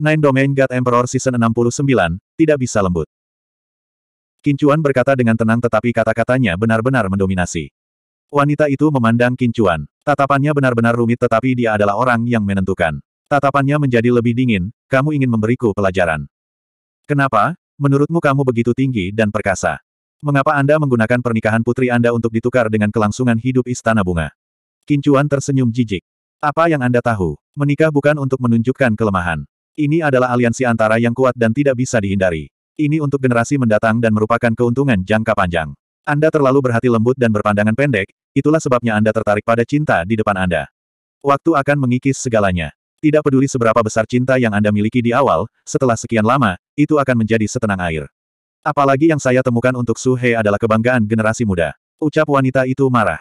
Nine Domain God Emperor Season 69, tidak bisa lembut. Kincuan berkata dengan tenang tetapi kata-katanya benar-benar mendominasi. Wanita itu memandang Kincuan. Tatapannya benar-benar rumit tetapi dia adalah orang yang menentukan. Tatapannya menjadi lebih dingin, kamu ingin memberiku pelajaran. Kenapa, menurutmu kamu begitu tinggi dan perkasa? Mengapa Anda menggunakan pernikahan putri Anda untuk ditukar dengan kelangsungan hidup istana bunga? Kincuan tersenyum jijik. Apa yang Anda tahu? Menikah bukan untuk menunjukkan kelemahan. Ini adalah aliansi antara yang kuat dan tidak bisa dihindari. Ini untuk generasi mendatang dan merupakan keuntungan jangka panjang. Anda terlalu berhati lembut dan berpandangan pendek, itulah sebabnya Anda tertarik pada cinta di depan Anda. Waktu akan mengikis segalanya. Tidak peduli seberapa besar cinta yang Anda miliki di awal, setelah sekian lama, itu akan menjadi setenang air. Apalagi yang saya temukan untuk Su Suhe adalah kebanggaan generasi muda. Ucap wanita itu marah.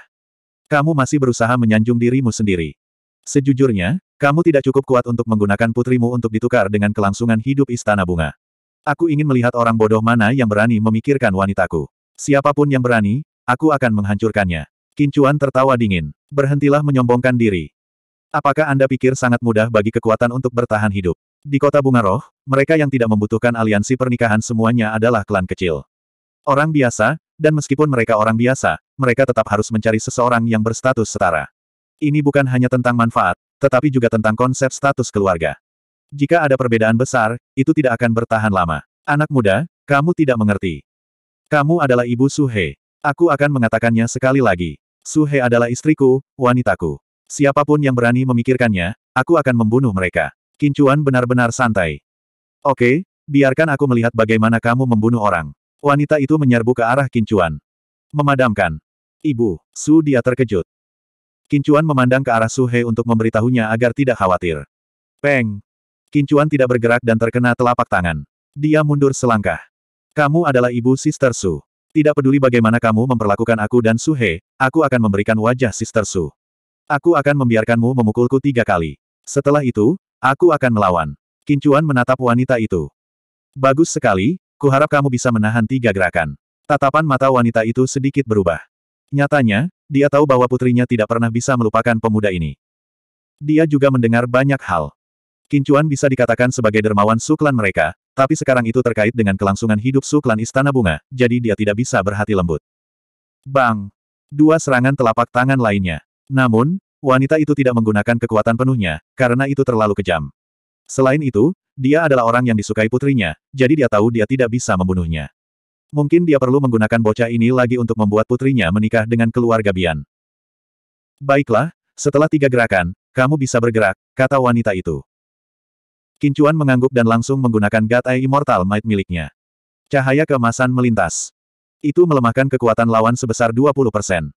Kamu masih berusaha menyanjung dirimu sendiri. Sejujurnya, kamu tidak cukup kuat untuk menggunakan putrimu untuk ditukar dengan kelangsungan hidup istana bunga. Aku ingin melihat orang bodoh mana yang berani memikirkan wanitaku. Siapapun yang berani, aku akan menghancurkannya. Kincuan tertawa dingin. Berhentilah menyombongkan diri. Apakah Anda pikir sangat mudah bagi kekuatan untuk bertahan hidup? Di kota bunga roh, mereka yang tidak membutuhkan aliansi pernikahan semuanya adalah klan kecil. Orang biasa, dan meskipun mereka orang biasa, mereka tetap harus mencari seseorang yang berstatus setara. Ini bukan hanya tentang manfaat, tetapi juga tentang konsep status keluarga. Jika ada perbedaan besar, itu tidak akan bertahan lama. Anak muda, kamu tidak mengerti. Kamu adalah ibu Suhe. Aku akan mengatakannya sekali lagi. Suhe adalah istriku, wanitaku. Siapapun yang berani memikirkannya, aku akan membunuh mereka. Kincuan benar-benar santai. Oke, biarkan aku melihat bagaimana kamu membunuh orang. Wanita itu menyerbu ke arah Kincuan. Memadamkan. Ibu, Su dia terkejut. Kincuan memandang ke arah Suhe untuk memberitahunya agar tidak khawatir. Peng! Kincuan tidak bergerak dan terkena telapak tangan. Dia mundur selangkah. Kamu adalah ibu Sister Su. Tidak peduli bagaimana kamu memperlakukan aku dan Suhe, aku akan memberikan wajah Sister Su. Aku akan membiarkanmu memukulku tiga kali. Setelah itu, aku akan melawan. Kincuan menatap wanita itu. Bagus sekali, kuharap kamu bisa menahan tiga gerakan. Tatapan mata wanita itu sedikit berubah. Nyatanya, dia tahu bahwa putrinya tidak pernah bisa melupakan pemuda ini. Dia juga mendengar banyak hal. Kincuan bisa dikatakan sebagai dermawan suklan mereka, tapi sekarang itu terkait dengan kelangsungan hidup suklan Istana Bunga, jadi dia tidak bisa berhati lembut. Bang! Dua serangan telapak tangan lainnya. Namun, wanita itu tidak menggunakan kekuatan penuhnya, karena itu terlalu kejam. Selain itu, dia adalah orang yang disukai putrinya, jadi dia tahu dia tidak bisa membunuhnya. Mungkin dia perlu menggunakan bocah ini lagi untuk membuat putrinya menikah dengan keluarga Bian. Baiklah, setelah tiga gerakan, kamu bisa bergerak, kata wanita itu. Kincuan mengangguk dan langsung menggunakan Gatai Immortal Might miliknya. Cahaya kemasan melintas. Itu melemahkan kekuatan lawan sebesar 20%.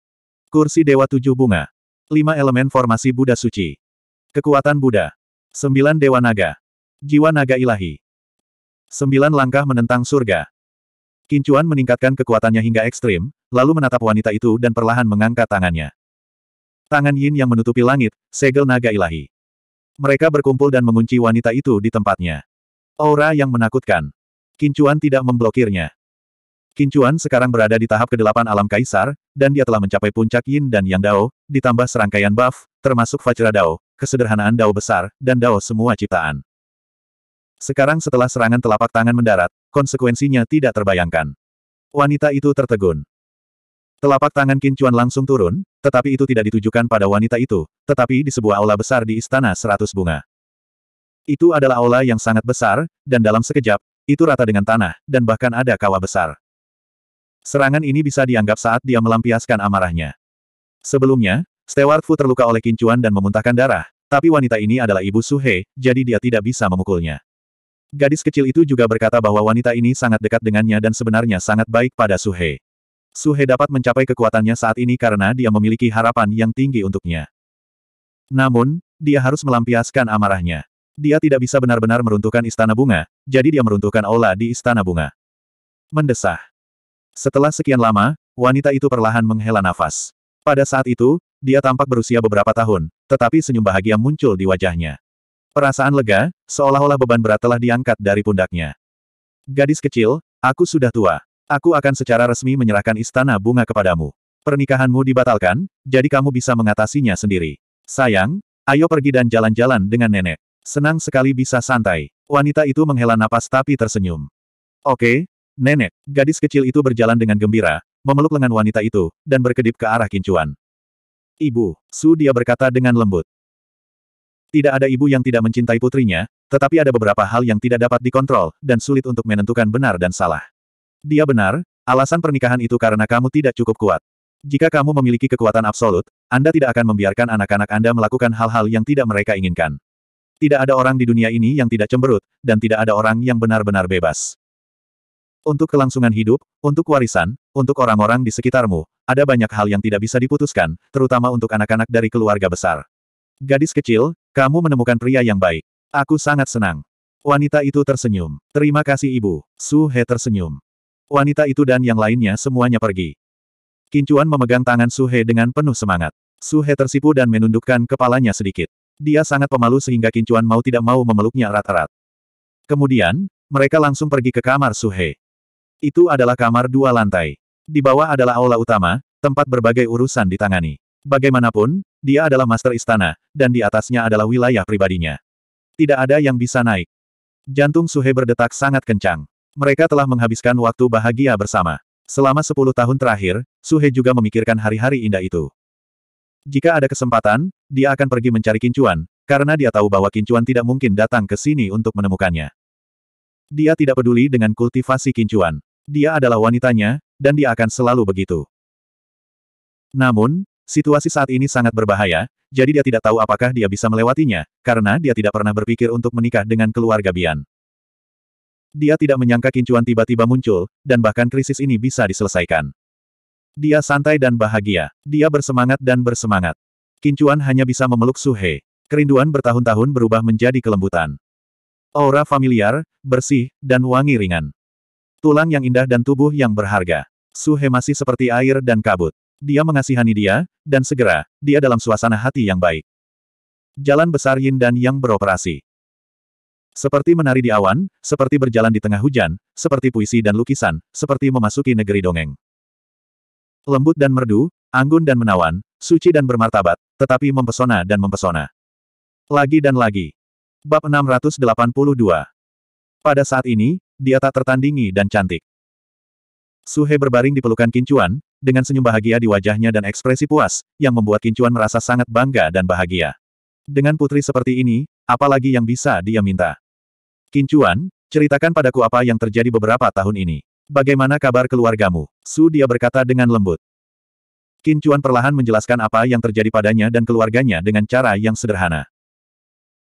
Kursi Dewa Tujuh Bunga. Lima elemen formasi Buddha Suci. Kekuatan Buddha. Sembilan Dewa Naga. Jiwa Naga Ilahi. Sembilan langkah menentang surga. Kincuan meningkatkan kekuatannya hingga ekstrim, lalu menatap wanita itu dan perlahan mengangkat tangannya. Tangan Yin yang menutupi langit, segel naga ilahi. Mereka berkumpul dan mengunci wanita itu di tempatnya. Aura yang menakutkan. Kincuan tidak memblokirnya. Kincuan sekarang berada di tahap kedelapan alam kaisar, dan dia telah mencapai puncak Yin dan Yang Dao, ditambah serangkaian buff, termasuk Fajra Dao, kesederhanaan Dao besar, dan Dao semua ciptaan. Sekarang setelah serangan telapak tangan mendarat, konsekuensinya tidak terbayangkan. Wanita itu tertegun. Telapak tangan Kincuan langsung turun, tetapi itu tidak ditujukan pada wanita itu, tetapi di sebuah aula besar di Istana Seratus Bunga. Itu adalah aula yang sangat besar, dan dalam sekejap, itu rata dengan tanah, dan bahkan ada kawah besar. Serangan ini bisa dianggap saat dia melampiaskan amarahnya. Sebelumnya, Stewart Fu terluka oleh Kincuan dan memuntahkan darah, tapi wanita ini adalah ibu Suhe, jadi dia tidak bisa memukulnya. Gadis kecil itu juga berkata bahwa wanita ini sangat dekat dengannya dan sebenarnya sangat baik pada Suhe. Suhe dapat mencapai kekuatannya saat ini karena dia memiliki harapan yang tinggi untuknya. Namun, dia harus melampiaskan amarahnya. Dia tidak bisa benar-benar meruntuhkan istana bunga, jadi dia meruntuhkan Ola di istana bunga. Mendesah. Setelah sekian lama, wanita itu perlahan menghela nafas. Pada saat itu, dia tampak berusia beberapa tahun, tetapi senyum bahagia muncul di wajahnya. Perasaan lega, seolah-olah beban berat telah diangkat dari pundaknya. Gadis kecil, aku sudah tua. Aku akan secara resmi menyerahkan istana bunga kepadamu. Pernikahanmu dibatalkan, jadi kamu bisa mengatasinya sendiri. Sayang, ayo pergi dan jalan-jalan dengan nenek. Senang sekali bisa santai. Wanita itu menghela napas tapi tersenyum. Oke, nenek. Gadis kecil itu berjalan dengan gembira, memeluk lengan wanita itu, dan berkedip ke arah kincuan. Ibu, Su dia berkata dengan lembut. Tidak ada ibu yang tidak mencintai putrinya, tetapi ada beberapa hal yang tidak dapat dikontrol, dan sulit untuk menentukan benar dan salah. Dia benar, alasan pernikahan itu karena kamu tidak cukup kuat. Jika kamu memiliki kekuatan absolut, Anda tidak akan membiarkan anak-anak Anda melakukan hal-hal yang tidak mereka inginkan. Tidak ada orang di dunia ini yang tidak cemberut, dan tidak ada orang yang benar-benar bebas. Untuk kelangsungan hidup, untuk warisan, untuk orang-orang di sekitarmu, ada banyak hal yang tidak bisa diputuskan, terutama untuk anak-anak dari keluarga besar. Gadis kecil, kamu menemukan pria yang baik. Aku sangat senang. Wanita itu tersenyum. Terima kasih ibu. Su He tersenyum. Wanita itu dan yang lainnya semuanya pergi. Kincuan memegang tangan Su He dengan penuh semangat. Su He tersipu dan menundukkan kepalanya sedikit. Dia sangat pemalu sehingga Kincuan mau tidak mau memeluknya erat-erat. Kemudian, mereka langsung pergi ke kamar Su He. Itu adalah kamar dua lantai. Di bawah adalah aula utama, tempat berbagai urusan ditangani. Bagaimanapun, dia adalah master istana, dan di atasnya adalah wilayah pribadinya. Tidak ada yang bisa naik. Jantung Suhe berdetak sangat kencang. Mereka telah menghabiskan waktu bahagia bersama. Selama sepuluh tahun terakhir, Suhe juga memikirkan hari-hari indah itu. Jika ada kesempatan, dia akan pergi mencari Kincuan, karena dia tahu bahwa Kincuan tidak mungkin datang ke sini untuk menemukannya. Dia tidak peduli dengan kultivasi Kincuan. Dia adalah wanitanya, dan dia akan selalu begitu. Namun, Situasi saat ini sangat berbahaya, jadi dia tidak tahu apakah dia bisa melewatinya, karena dia tidak pernah berpikir untuk menikah dengan keluarga Bian. Dia tidak menyangka kincuan tiba-tiba muncul, dan bahkan krisis ini bisa diselesaikan. Dia santai dan bahagia. Dia bersemangat dan bersemangat. Kincuan hanya bisa memeluk Suhe. Kerinduan bertahun-tahun berubah menjadi kelembutan. Aura familiar, bersih, dan wangi ringan. Tulang yang indah dan tubuh yang berharga. Suhe masih seperti air dan kabut. Dia mengasihani dia, dan segera, dia dalam suasana hati yang baik. Jalan besar Yin dan Yang beroperasi. Seperti menari di awan, seperti berjalan di tengah hujan, seperti puisi dan lukisan, seperti memasuki negeri dongeng. Lembut dan merdu, anggun dan menawan, suci dan bermartabat, tetapi mempesona dan mempesona. Lagi dan lagi. Bab 682. Pada saat ini, dia tak tertandingi dan cantik. Suhe berbaring di pelukan Kincuan, dengan senyum bahagia di wajahnya dan ekspresi puas, yang membuat Kincuan merasa sangat bangga dan bahagia. Dengan putri seperti ini, apalagi yang bisa dia minta? Kincuan, ceritakan padaku apa yang terjadi beberapa tahun ini. Bagaimana kabar keluargamu? Su dia berkata dengan lembut. Kincuan perlahan menjelaskan apa yang terjadi padanya dan keluarganya dengan cara yang sederhana.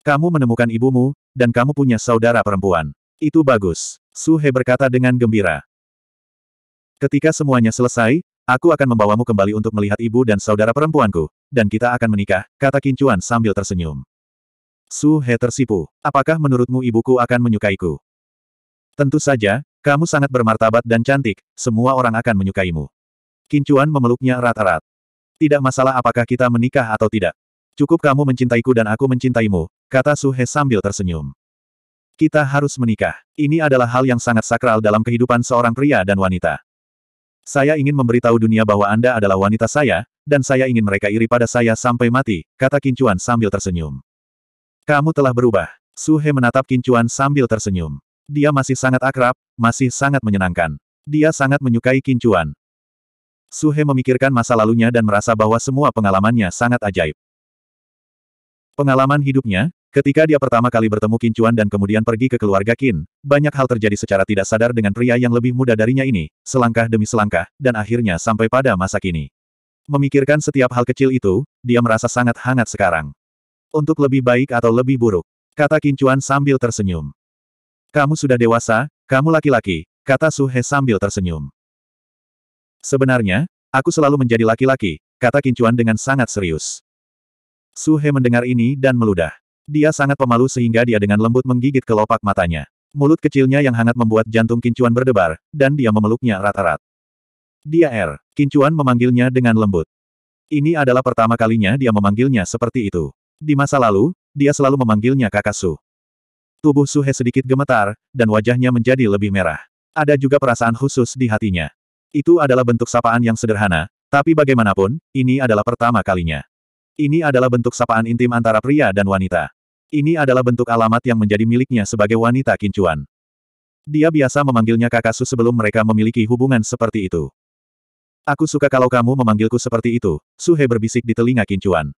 Kamu menemukan ibumu, dan kamu punya saudara perempuan. Itu bagus. Su He berkata dengan gembira. Ketika semuanya selesai, Aku akan membawamu kembali untuk melihat ibu dan saudara perempuanku, dan kita akan menikah, kata Kincuan sambil tersenyum. Su He tersipu. Apakah menurutmu ibuku akan menyukaiku? Tentu saja, kamu sangat bermartabat dan cantik, semua orang akan menyukaimu. Kincuan memeluknya erat-erat. Tidak masalah apakah kita menikah atau tidak. Cukup kamu mencintaiku dan aku mencintaimu, kata Su He sambil tersenyum. Kita harus menikah. Ini adalah hal yang sangat sakral dalam kehidupan seorang pria dan wanita. Saya ingin memberitahu dunia bahwa Anda adalah wanita saya, dan saya ingin mereka iri pada saya sampai mati, kata Kincuan sambil tersenyum. Kamu telah berubah. Suhe menatap Kincuan sambil tersenyum. Dia masih sangat akrab, masih sangat menyenangkan. Dia sangat menyukai Kincuan. Suhe memikirkan masa lalunya dan merasa bahwa semua pengalamannya sangat ajaib. Pengalaman hidupnya, Ketika dia pertama kali bertemu Kincuan dan kemudian pergi ke keluarga Kin, banyak hal terjadi secara tidak sadar dengan pria yang lebih muda darinya ini, selangkah demi selangkah, dan akhirnya sampai pada masa kini. Memikirkan setiap hal kecil itu, dia merasa sangat hangat sekarang. Untuk lebih baik atau lebih buruk, kata Kincuan sambil tersenyum. Kamu sudah dewasa, kamu laki-laki, kata Suhe sambil tersenyum. Sebenarnya, aku selalu menjadi laki-laki, kata Kincuan dengan sangat serius. Suhe mendengar ini dan meludah. Dia sangat pemalu sehingga dia dengan lembut menggigit kelopak matanya. Mulut kecilnya yang hangat membuat jantung Kincuan berdebar, dan dia memeluknya rata-rat. Dia R. Er, kincuan memanggilnya dengan lembut. Ini adalah pertama kalinya dia memanggilnya seperti itu. Di masa lalu, dia selalu memanggilnya kakak Su. Tubuh Suhe sedikit gemetar, dan wajahnya menjadi lebih merah. Ada juga perasaan khusus di hatinya. Itu adalah bentuk sapaan yang sederhana, tapi bagaimanapun, ini adalah pertama kalinya. Ini adalah bentuk sapaan intim antara pria dan wanita. Ini adalah bentuk alamat yang menjadi miliknya sebagai wanita kincuan. Dia biasa memanggilnya Kakasu sebelum mereka memiliki hubungan seperti itu. Aku suka kalau kamu memanggilku seperti itu, Suhe berbisik di telinga kincuan.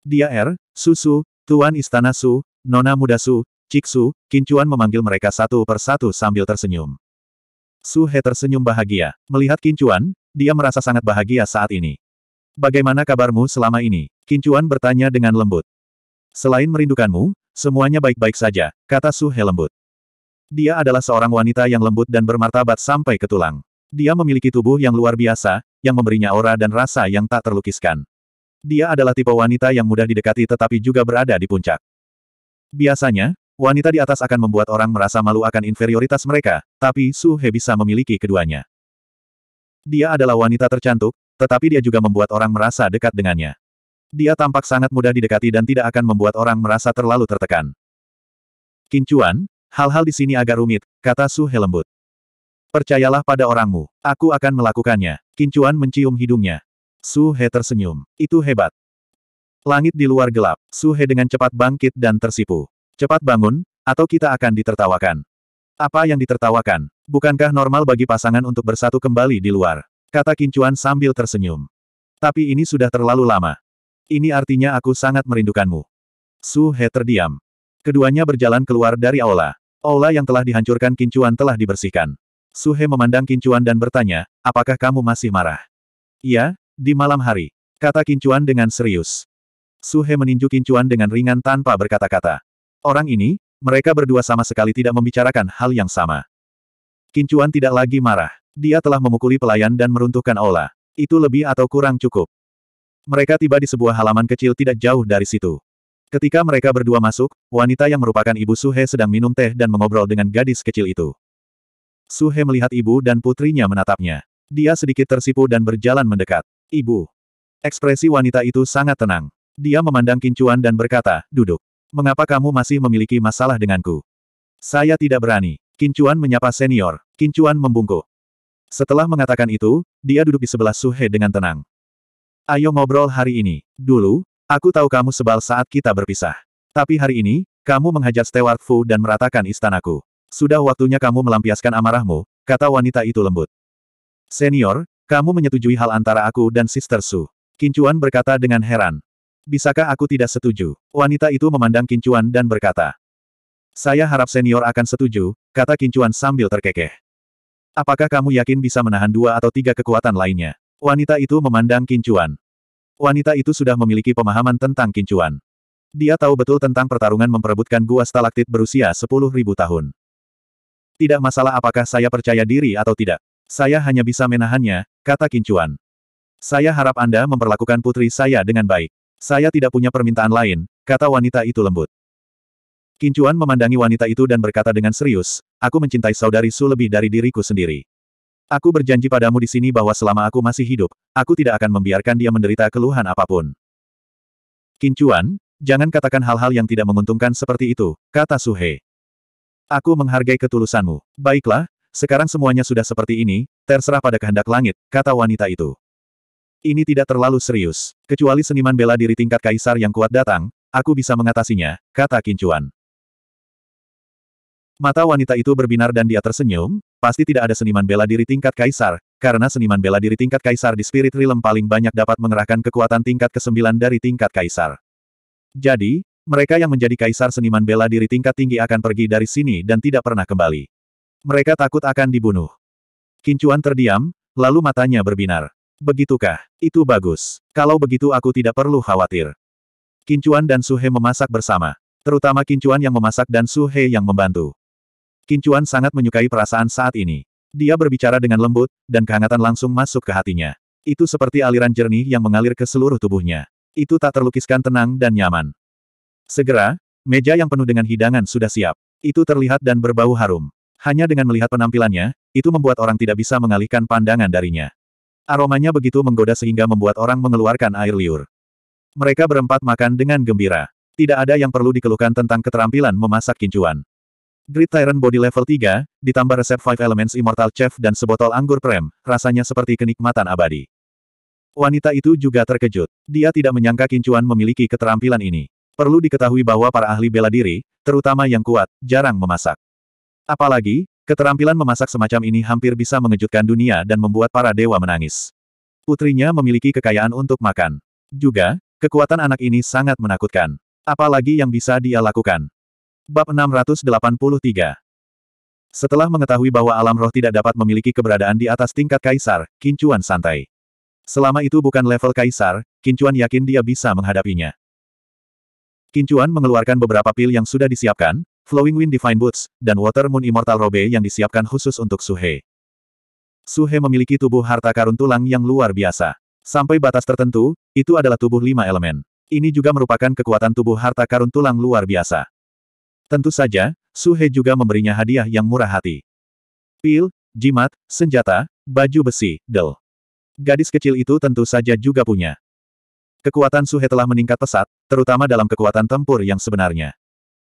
Dia Er, Susu, Tuan Istana Su, Nona Muda Su, cik Su, kincuan memanggil mereka satu persatu sambil tersenyum. Suhe tersenyum bahagia. Melihat kincuan, dia merasa sangat bahagia saat ini. Bagaimana kabarmu selama ini? Kincuan bertanya dengan lembut. Selain merindukanmu, semuanya baik-baik saja, kata Su He lembut. Dia adalah seorang wanita yang lembut dan bermartabat sampai ke tulang. Dia memiliki tubuh yang luar biasa, yang memberinya aura dan rasa yang tak terlukiskan. Dia adalah tipe wanita yang mudah didekati tetapi juga berada di puncak. Biasanya, wanita di atas akan membuat orang merasa malu akan inferioritas mereka, tapi Su He bisa memiliki keduanya. Dia adalah wanita tercantik, tetapi dia juga membuat orang merasa dekat dengannya. Dia tampak sangat mudah didekati dan tidak akan membuat orang merasa terlalu tertekan. Kincuan, hal-hal di sini agak rumit, kata Su He lembut. Percayalah pada orangmu, aku akan melakukannya. Kincuan mencium hidungnya. Su He tersenyum. Itu hebat. Langit di luar gelap, Su He dengan cepat bangkit dan tersipu. Cepat bangun, atau kita akan ditertawakan. Apa yang ditertawakan? Bukankah normal bagi pasangan untuk bersatu kembali di luar? Kata Kincuan sambil tersenyum. Tapi ini sudah terlalu lama. Ini artinya aku sangat merindukanmu. Su He terdiam. Keduanya berjalan keluar dari aula. Aula yang telah dihancurkan Kincuan telah dibersihkan. Su He memandang Kincuan dan bertanya, apakah kamu masih marah? Iya, di malam hari. Kata Kincuan dengan serius. Su He meninju Kincuan dengan ringan tanpa berkata-kata. Orang ini, mereka berdua sama sekali tidak membicarakan hal yang sama. Kincuan tidak lagi marah. Dia telah memukuli pelayan dan meruntuhkan aula. Itu lebih atau kurang cukup. Mereka tiba di sebuah halaman kecil tidak jauh dari situ. Ketika mereka berdua masuk, wanita yang merupakan ibu Suhe sedang minum teh dan mengobrol dengan gadis kecil itu. Suhe melihat ibu dan putrinya menatapnya. Dia sedikit tersipu dan berjalan mendekat. Ibu. Ekspresi wanita itu sangat tenang. Dia memandang Kincuan dan berkata, duduk. Mengapa kamu masih memiliki masalah denganku? Saya tidak berani. Kincuan menyapa senior. Kincuan membungkuk. Setelah mengatakan itu, dia duduk di sebelah Suhe dengan tenang. Ayo ngobrol hari ini. Dulu, aku tahu kamu sebal saat kita berpisah. Tapi hari ini, kamu menghajar Stewart Fu dan meratakan istanaku. Sudah waktunya kamu melampiaskan amarahmu, kata wanita itu lembut. Senior, kamu menyetujui hal antara aku dan Sister Su. Kincuan berkata dengan heran. Bisakah aku tidak setuju? Wanita itu memandang Kincuan dan berkata. Saya harap senior akan setuju, kata Kincuan sambil terkekeh. Apakah kamu yakin bisa menahan dua atau tiga kekuatan lainnya? Wanita itu memandang kincuan. Wanita itu sudah memiliki pemahaman tentang kincuan. Dia tahu betul tentang pertarungan memperebutkan gua stalaktit berusia 10.000 tahun. Tidak masalah apakah saya percaya diri atau tidak. Saya hanya bisa menahannya, kata kincuan. Saya harap Anda memperlakukan putri saya dengan baik. Saya tidak punya permintaan lain, kata wanita itu lembut. Kincuan memandangi wanita itu dan berkata dengan serius, aku mencintai saudari Su lebih dari diriku sendiri. Aku berjanji padamu di sini bahwa selama aku masih hidup, aku tidak akan membiarkan dia menderita keluhan apapun. Kincuan, jangan katakan hal-hal yang tidak menguntungkan seperti itu, kata Suhe. Aku menghargai ketulusanmu. Baiklah, sekarang semuanya sudah seperti ini, terserah pada kehendak langit, kata wanita itu. Ini tidak terlalu serius. Kecuali seniman bela diri tingkat kaisar yang kuat datang, aku bisa mengatasinya, kata Kincuan. Mata wanita itu berbinar dan dia tersenyum, Pasti tidak ada seniman bela diri tingkat kaisar, karena seniman bela diri tingkat kaisar di Spirit Realm paling banyak dapat mengerahkan kekuatan tingkat ke-9 dari tingkat kaisar. Jadi, mereka yang menjadi kaisar seniman bela diri tingkat tinggi akan pergi dari sini dan tidak pernah kembali. Mereka takut akan dibunuh. Kincuan terdiam, lalu matanya berbinar. Begitukah? Itu bagus. Kalau begitu aku tidak perlu khawatir. Kincuan dan Suhe memasak bersama. Terutama Kincuan yang memasak dan Suhe yang membantu. Kincuan sangat menyukai perasaan saat ini. Dia berbicara dengan lembut, dan kehangatan langsung masuk ke hatinya. Itu seperti aliran jernih yang mengalir ke seluruh tubuhnya. Itu tak terlukiskan tenang dan nyaman. Segera, meja yang penuh dengan hidangan sudah siap. Itu terlihat dan berbau harum. Hanya dengan melihat penampilannya, itu membuat orang tidak bisa mengalihkan pandangan darinya. Aromanya begitu menggoda sehingga membuat orang mengeluarkan air liur. Mereka berempat makan dengan gembira. Tidak ada yang perlu dikeluhkan tentang keterampilan memasak kincuan. Grid Tyrant Body level 3, ditambah resep Five Elements Immortal Chef dan sebotol anggur prem, rasanya seperti kenikmatan abadi. Wanita itu juga terkejut. Dia tidak menyangka Kincuan memiliki keterampilan ini. Perlu diketahui bahwa para ahli bela diri, terutama yang kuat, jarang memasak. Apalagi, keterampilan memasak semacam ini hampir bisa mengejutkan dunia dan membuat para dewa menangis. Putrinya memiliki kekayaan untuk makan. Juga, kekuatan anak ini sangat menakutkan. Apalagi yang bisa dia lakukan. Bab 683 Setelah mengetahui bahwa alam roh tidak dapat memiliki keberadaan di atas tingkat kaisar, Kincuan santai. Selama itu bukan level kaisar, Kincuan yakin dia bisa menghadapinya. Kincuan mengeluarkan beberapa pil yang sudah disiapkan, Flowing Wind Divine Boots, dan Water Moon Immortal Robe yang disiapkan khusus untuk Suhe. Suhe memiliki tubuh harta karun tulang yang luar biasa. Sampai batas tertentu, itu adalah tubuh lima elemen. Ini juga merupakan kekuatan tubuh harta karun tulang luar biasa. Tentu saja, Suhe juga memberinya hadiah yang murah hati. Pil, jimat, senjata, baju besi, del. Gadis kecil itu tentu saja juga punya. Kekuatan Suhe telah meningkat pesat, terutama dalam kekuatan tempur yang sebenarnya.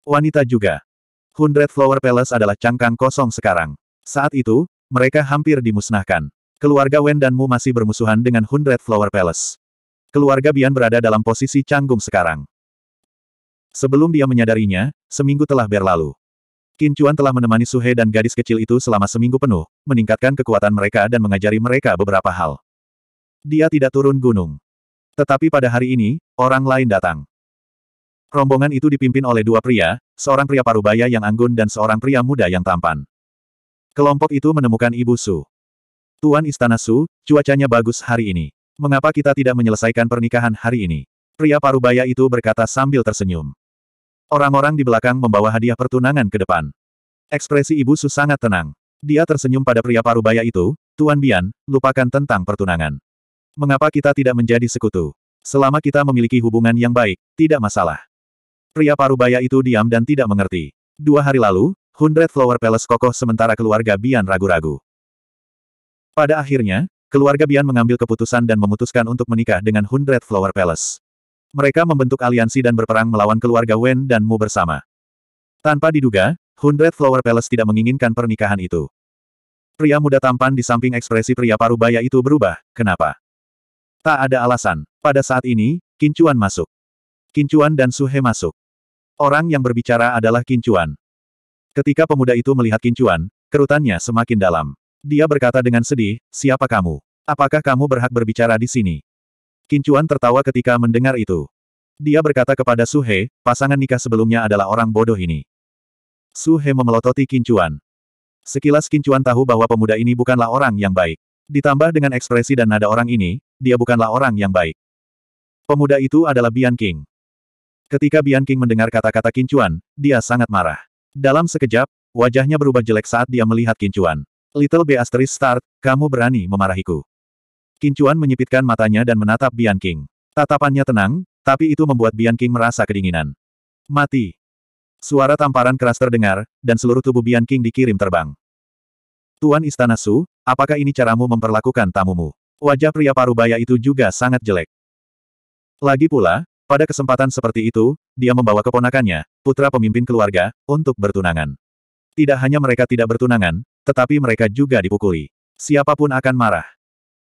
Wanita juga. Hundred Flower Palace adalah cangkang kosong sekarang. Saat itu, mereka hampir dimusnahkan. Keluarga Wen dan Mu masih bermusuhan dengan Hundred Flower Palace. Keluarga Bian berada dalam posisi canggung sekarang. Sebelum dia menyadarinya, seminggu telah berlalu. Qin telah menemani Suhe dan gadis kecil itu selama seminggu penuh, meningkatkan kekuatan mereka dan mengajari mereka beberapa hal. Dia tidak turun gunung. Tetapi pada hari ini, orang lain datang. Rombongan itu dipimpin oleh dua pria, seorang pria parubaya yang anggun dan seorang pria muda yang tampan. Kelompok itu menemukan Ibu Su. Tuan Istana Su, cuacanya bagus hari ini. Mengapa kita tidak menyelesaikan pernikahan hari ini? Pria parubaya itu berkata sambil tersenyum. Orang-orang di belakang membawa hadiah pertunangan ke depan. Ekspresi ibu Su sangat tenang. Dia tersenyum pada pria parubaya itu, Tuan Bian, lupakan tentang pertunangan. Mengapa kita tidak menjadi sekutu? Selama kita memiliki hubungan yang baik, tidak masalah. Pria parubaya itu diam dan tidak mengerti. Dua hari lalu, Hundred Flower Palace kokoh sementara keluarga Bian ragu-ragu. Pada akhirnya, keluarga Bian mengambil keputusan dan memutuskan untuk menikah dengan Hundred Flower Palace. Mereka membentuk aliansi dan berperang melawan keluarga Wen dan Mu bersama. Tanpa diduga, Hundred Flower Palace tidak menginginkan pernikahan itu. Pria muda tampan di samping ekspresi pria parubaya itu berubah, kenapa? Tak ada alasan. Pada saat ini, Kincuan masuk. Kincuan dan Suhe masuk. Orang yang berbicara adalah Kincuan. Ketika pemuda itu melihat Kincuan, kerutannya semakin dalam. Dia berkata dengan sedih, siapa kamu? Apakah kamu berhak berbicara di sini? Kincuan tertawa ketika mendengar itu. Dia berkata kepada Suhe, pasangan nikah sebelumnya adalah orang bodoh ini. Suhe memelototi Kincuan. Sekilas Kincuan tahu bahwa pemuda ini bukanlah orang yang baik. Ditambah dengan ekspresi dan nada orang ini, dia bukanlah orang yang baik. Pemuda itu adalah Bian King. Ketika Bian King mendengar kata-kata Kincuan, dia sangat marah. Dalam sekejap, wajahnya berubah jelek saat dia melihat Kincuan. Little B asterisk start, kamu berani memarahiku. Kincuan menyipitkan matanya dan menatap Bian King. Tatapannya tenang, tapi itu membuat Bian King merasa kedinginan. Mati. Suara tamparan keras terdengar, dan seluruh tubuh Bian King dikirim terbang. Tuan Istana Su, apakah ini caramu memperlakukan tamumu? Wajah pria parubaya itu juga sangat jelek. Lagi pula, pada kesempatan seperti itu, dia membawa keponakannya, putra pemimpin keluarga, untuk bertunangan. Tidak hanya mereka tidak bertunangan, tetapi mereka juga dipukuli. Siapapun akan marah.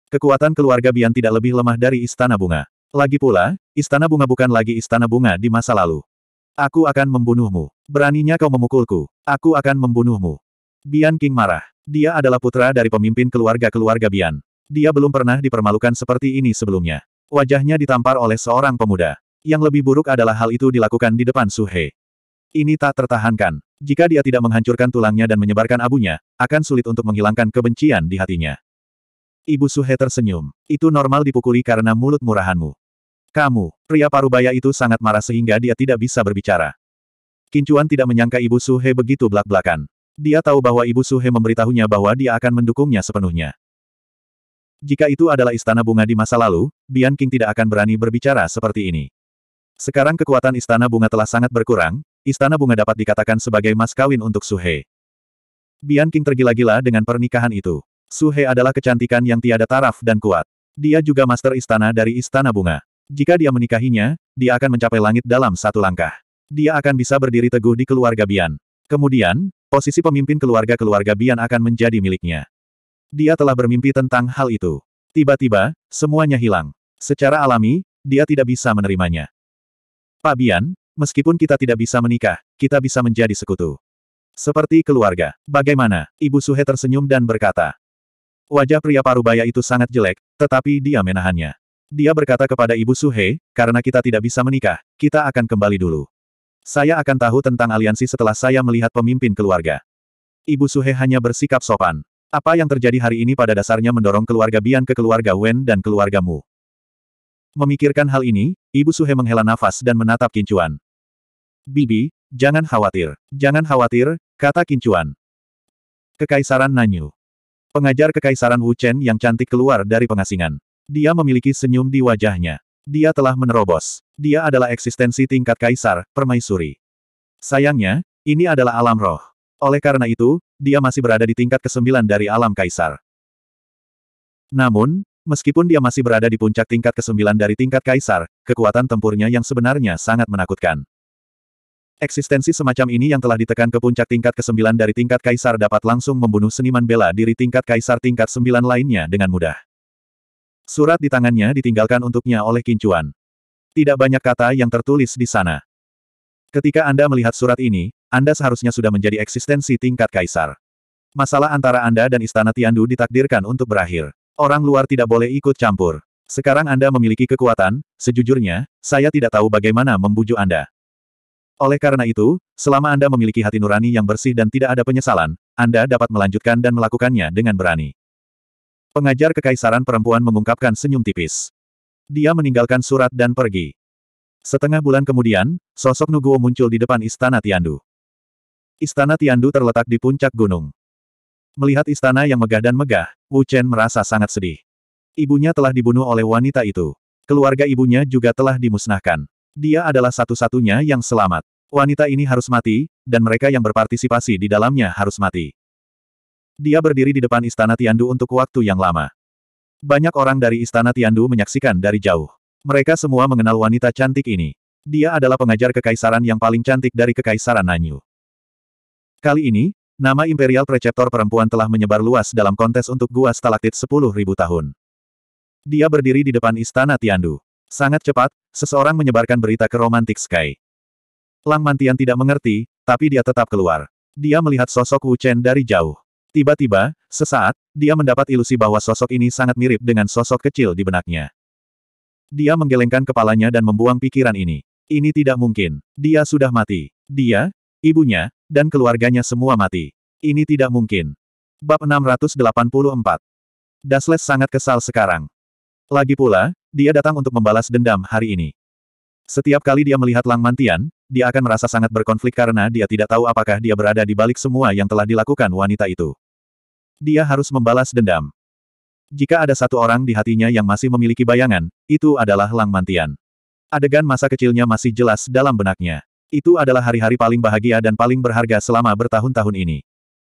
Kekuatan keluarga Bian tidak lebih lemah dari Istana Bunga. Lagi pula, Istana Bunga bukan lagi Istana Bunga di masa lalu. Aku akan membunuhmu. Beraninya kau memukulku. Aku akan membunuhmu. Bian King marah. Dia adalah putra dari pemimpin keluarga-keluarga Bian. Dia belum pernah dipermalukan seperti ini sebelumnya. Wajahnya ditampar oleh seorang pemuda. Yang lebih buruk adalah hal itu dilakukan di depan Suhe. Ini tak tertahankan. Jika dia tidak menghancurkan tulangnya dan menyebarkan abunya, akan sulit untuk menghilangkan kebencian di hatinya. Ibu Suhe tersenyum. Itu normal dipukuli karena mulut murahanmu. Kamu, pria parubaya itu sangat marah sehingga dia tidak bisa berbicara. Kincuan tidak menyangka Ibu Suhe begitu belak-belakan. Dia tahu bahwa Ibu Suhe memberitahunya bahwa dia akan mendukungnya sepenuhnya. Jika itu adalah istana bunga di masa lalu, Bian King tidak akan berani berbicara seperti ini. Sekarang kekuatan istana bunga telah sangat berkurang, istana bunga dapat dikatakan sebagai mas kawin untuk Suhe. Bian King tergila-gila dengan pernikahan itu. Suhe adalah kecantikan yang tiada taraf dan kuat. Dia juga master istana dari Istana Bunga. Jika dia menikahinya, dia akan mencapai langit dalam satu langkah. Dia akan bisa berdiri teguh di keluarga Bian. Kemudian, posisi pemimpin keluarga-keluarga Bian akan menjadi miliknya. Dia telah bermimpi tentang hal itu. Tiba-tiba, semuanya hilang. Secara alami, dia tidak bisa menerimanya. Pak Bian, meskipun kita tidak bisa menikah, kita bisa menjadi sekutu. Seperti keluarga. Bagaimana? Ibu Suhe tersenyum dan berkata, Wajah pria parubaya itu sangat jelek, tetapi dia menahannya. Dia berkata kepada Ibu Suhe, karena kita tidak bisa menikah, kita akan kembali dulu. Saya akan tahu tentang aliansi setelah saya melihat pemimpin keluarga. Ibu Suhe hanya bersikap sopan. Apa yang terjadi hari ini pada dasarnya mendorong keluarga Bian ke keluarga Wen dan keluarga Mu. Memikirkan hal ini, Ibu Suhe menghela nafas dan menatap Kincuan. Bibi, jangan khawatir. Jangan khawatir, kata Kincuan. Kekaisaran Nanyu. Pengajar Kekaisaran Wu Chen yang cantik keluar dari pengasingan. Dia memiliki senyum di wajahnya. Dia telah menerobos. Dia adalah eksistensi tingkat kaisar, permaisuri. Sayangnya, ini adalah alam roh. Oleh karena itu, dia masih berada di tingkat kesembilan dari alam kaisar. Namun, meskipun dia masih berada di puncak tingkat kesembilan dari tingkat kaisar, kekuatan tempurnya yang sebenarnya sangat menakutkan. Eksistensi semacam ini yang telah ditekan ke puncak tingkat ke-9 dari tingkat kaisar dapat langsung membunuh seniman bela diri tingkat kaisar tingkat 9 lainnya dengan mudah. Surat di tangannya ditinggalkan untuknya oleh Kincuan. Tidak banyak kata yang tertulis di sana. Ketika Anda melihat surat ini, Anda seharusnya sudah menjadi eksistensi tingkat kaisar. Masalah antara Anda dan Istana Tiandu ditakdirkan untuk berakhir. Orang luar tidak boleh ikut campur. Sekarang Anda memiliki kekuatan, sejujurnya, saya tidak tahu bagaimana membujuk Anda. Oleh karena itu, selama Anda memiliki hati nurani yang bersih dan tidak ada penyesalan, Anda dapat melanjutkan dan melakukannya dengan berani. Pengajar Kekaisaran Perempuan mengungkapkan senyum tipis. Dia meninggalkan surat dan pergi. Setengah bulan kemudian, sosok Nuguo muncul di depan Istana Tiandu. Istana Tiandu terletak di puncak gunung. Melihat istana yang megah dan megah, Wu Chen merasa sangat sedih. Ibunya telah dibunuh oleh wanita itu. Keluarga ibunya juga telah dimusnahkan. Dia adalah satu-satunya yang selamat. Wanita ini harus mati, dan mereka yang berpartisipasi di dalamnya harus mati. Dia berdiri di depan istana Tiandu untuk waktu yang lama. Banyak orang dari istana Tiandu menyaksikan dari jauh. Mereka semua mengenal wanita cantik ini. Dia adalah pengajar kekaisaran yang paling cantik dari kekaisaran Nanyu. Kali ini, nama Imperial Preceptor perempuan telah menyebar luas dalam kontes untuk gua stalaktit 10.000 tahun. Dia berdiri di depan istana Tiandu. Sangat cepat, seseorang menyebarkan berita ke Romantic Sky. Lang Mantian tidak mengerti, tapi dia tetap keluar. Dia melihat sosok Wu Chen dari jauh. Tiba-tiba, sesaat, dia mendapat ilusi bahwa sosok ini sangat mirip dengan sosok kecil di benaknya. Dia menggelengkan kepalanya dan membuang pikiran ini. Ini tidak mungkin. Dia sudah mati. Dia, ibunya, dan keluarganya semua mati. Ini tidak mungkin. Bab 684 Dasles sangat kesal sekarang. Lagi pula, dia datang untuk membalas dendam hari ini. Setiap kali dia melihat Lang Mantian, dia akan merasa sangat berkonflik karena dia tidak tahu apakah dia berada di balik semua yang telah dilakukan wanita itu. Dia harus membalas dendam. Jika ada satu orang di hatinya yang masih memiliki bayangan, itu adalah Lang Mantian. Adegan masa kecilnya masih jelas dalam benaknya. Itu adalah hari-hari paling bahagia dan paling berharga selama bertahun-tahun ini.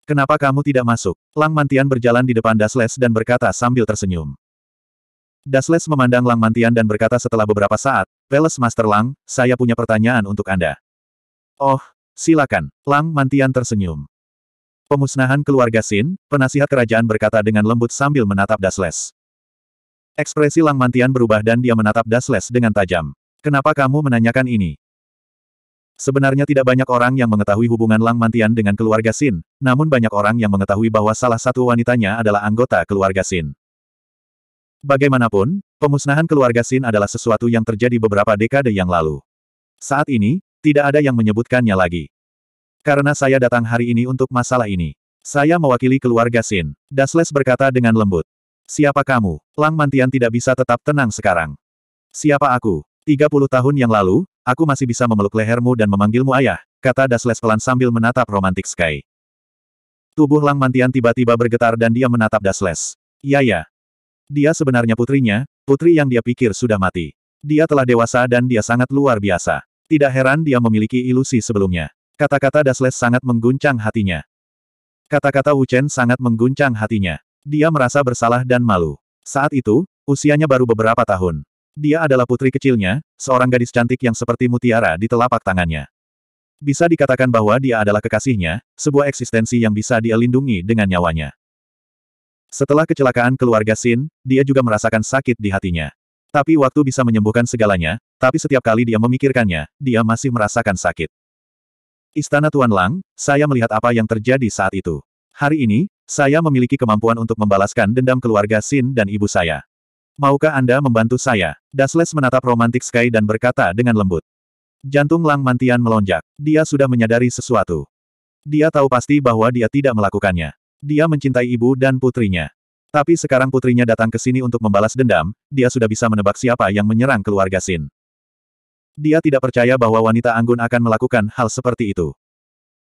Kenapa kamu tidak masuk? Lang Mantian berjalan di depan Dasles dan berkata sambil tersenyum. Dasles memandang Lang Mantian dan berkata setelah beberapa saat, Peles Master Lang, saya punya pertanyaan untuk Anda. Oh, silakan. Lang Mantian tersenyum. Pemusnahan keluarga Sin, penasihat kerajaan berkata dengan lembut sambil menatap Dasles. Ekspresi Lang Mantian berubah dan dia menatap Dasles dengan tajam. Kenapa kamu menanyakan ini? Sebenarnya tidak banyak orang yang mengetahui hubungan Lang Mantian dengan keluarga Sin, namun banyak orang yang mengetahui bahwa salah satu wanitanya adalah anggota keluarga Sin. Bagaimanapun, pemusnahan keluarga Sin adalah sesuatu yang terjadi beberapa dekade yang lalu. Saat ini, tidak ada yang menyebutkannya lagi. Karena saya datang hari ini untuk masalah ini. Saya mewakili keluarga Sin. Dasles berkata dengan lembut. Siapa kamu? Lang Mantian tidak bisa tetap tenang sekarang. Siapa aku? 30 tahun yang lalu, aku masih bisa memeluk lehermu dan memanggilmu ayah, kata Dasles pelan sambil menatap romantik Sky. Tubuh Lang Mantian tiba-tiba bergetar dan dia menatap Dasles. Ya ya, dia sebenarnya putrinya, putri yang dia pikir sudah mati. Dia telah dewasa dan dia sangat luar biasa. Tidak heran dia memiliki ilusi sebelumnya. Kata-kata Dasles sangat mengguncang hatinya. Kata-kata Wuchen sangat mengguncang hatinya. Dia merasa bersalah dan malu. Saat itu, usianya baru beberapa tahun. Dia adalah putri kecilnya, seorang gadis cantik yang seperti mutiara di telapak tangannya. Bisa dikatakan bahwa dia adalah kekasihnya, sebuah eksistensi yang bisa dia lindungi dengan nyawanya. Setelah kecelakaan keluarga Sin, dia juga merasakan sakit di hatinya. Tapi waktu bisa menyembuhkan segalanya, tapi setiap kali dia memikirkannya, dia masih merasakan sakit. Istana Tuan Lang, saya melihat apa yang terjadi saat itu. Hari ini, saya memiliki kemampuan untuk membalaskan dendam keluarga Sin dan ibu saya. Maukah Anda membantu saya? Dasles menatap romantik Sky dan berkata dengan lembut. Jantung Lang Mantian melonjak. Dia sudah menyadari sesuatu. Dia tahu pasti bahwa dia tidak melakukannya. Dia mencintai ibu dan putrinya. Tapi sekarang putrinya datang ke sini untuk membalas dendam, dia sudah bisa menebak siapa yang menyerang keluarga Sin. Dia tidak percaya bahwa wanita anggun akan melakukan hal seperti itu.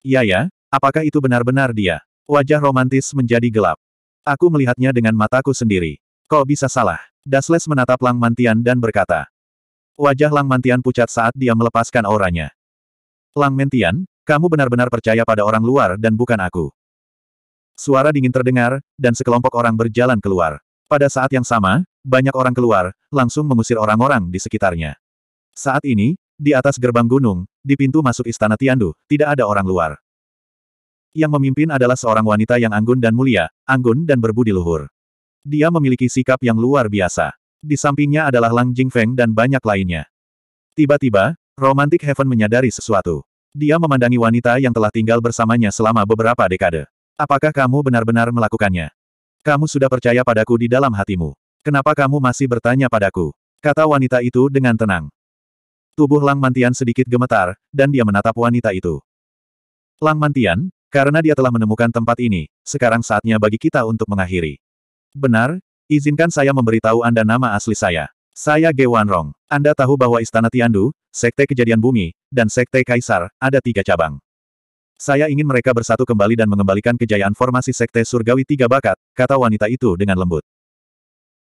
Iya ya, apakah itu benar-benar dia? Wajah romantis menjadi gelap. Aku melihatnya dengan mataku sendiri. Kok bisa salah? Dasles menatap Lang Mantian dan berkata. Wajah Lang Mantian pucat saat dia melepaskan auranya. Lang Mantian, kamu benar-benar percaya pada orang luar dan bukan aku. Suara dingin terdengar, dan sekelompok orang berjalan keluar. Pada saat yang sama, banyak orang keluar, langsung mengusir orang-orang di sekitarnya. Saat ini, di atas gerbang gunung, di pintu masuk istana Tiandu, tidak ada orang luar. Yang memimpin adalah seorang wanita yang anggun dan mulia, anggun dan berbudi luhur. Dia memiliki sikap yang luar biasa. Di sampingnya adalah Lang Jingfeng dan banyak lainnya. Tiba-tiba, Romantic Heaven menyadari sesuatu. Dia memandangi wanita yang telah tinggal bersamanya selama beberapa dekade. Apakah kamu benar-benar melakukannya? Kamu sudah percaya padaku di dalam hatimu. Kenapa kamu masih bertanya padaku? Kata wanita itu dengan tenang. Tubuh Lang Mantian sedikit gemetar, dan dia menatap wanita itu. Lang Mantian, karena dia telah menemukan tempat ini, sekarang saatnya bagi kita untuk mengakhiri. Benar, izinkan saya memberitahu Anda nama asli saya. Saya Ge Wanrong. Anda tahu bahwa Istana Tiandu, Sekte Kejadian Bumi, dan Sekte Kaisar, ada tiga cabang. Saya ingin mereka bersatu kembali dan mengembalikan kejayaan formasi Sekte Surgawi Tiga Bakat, kata wanita itu dengan lembut.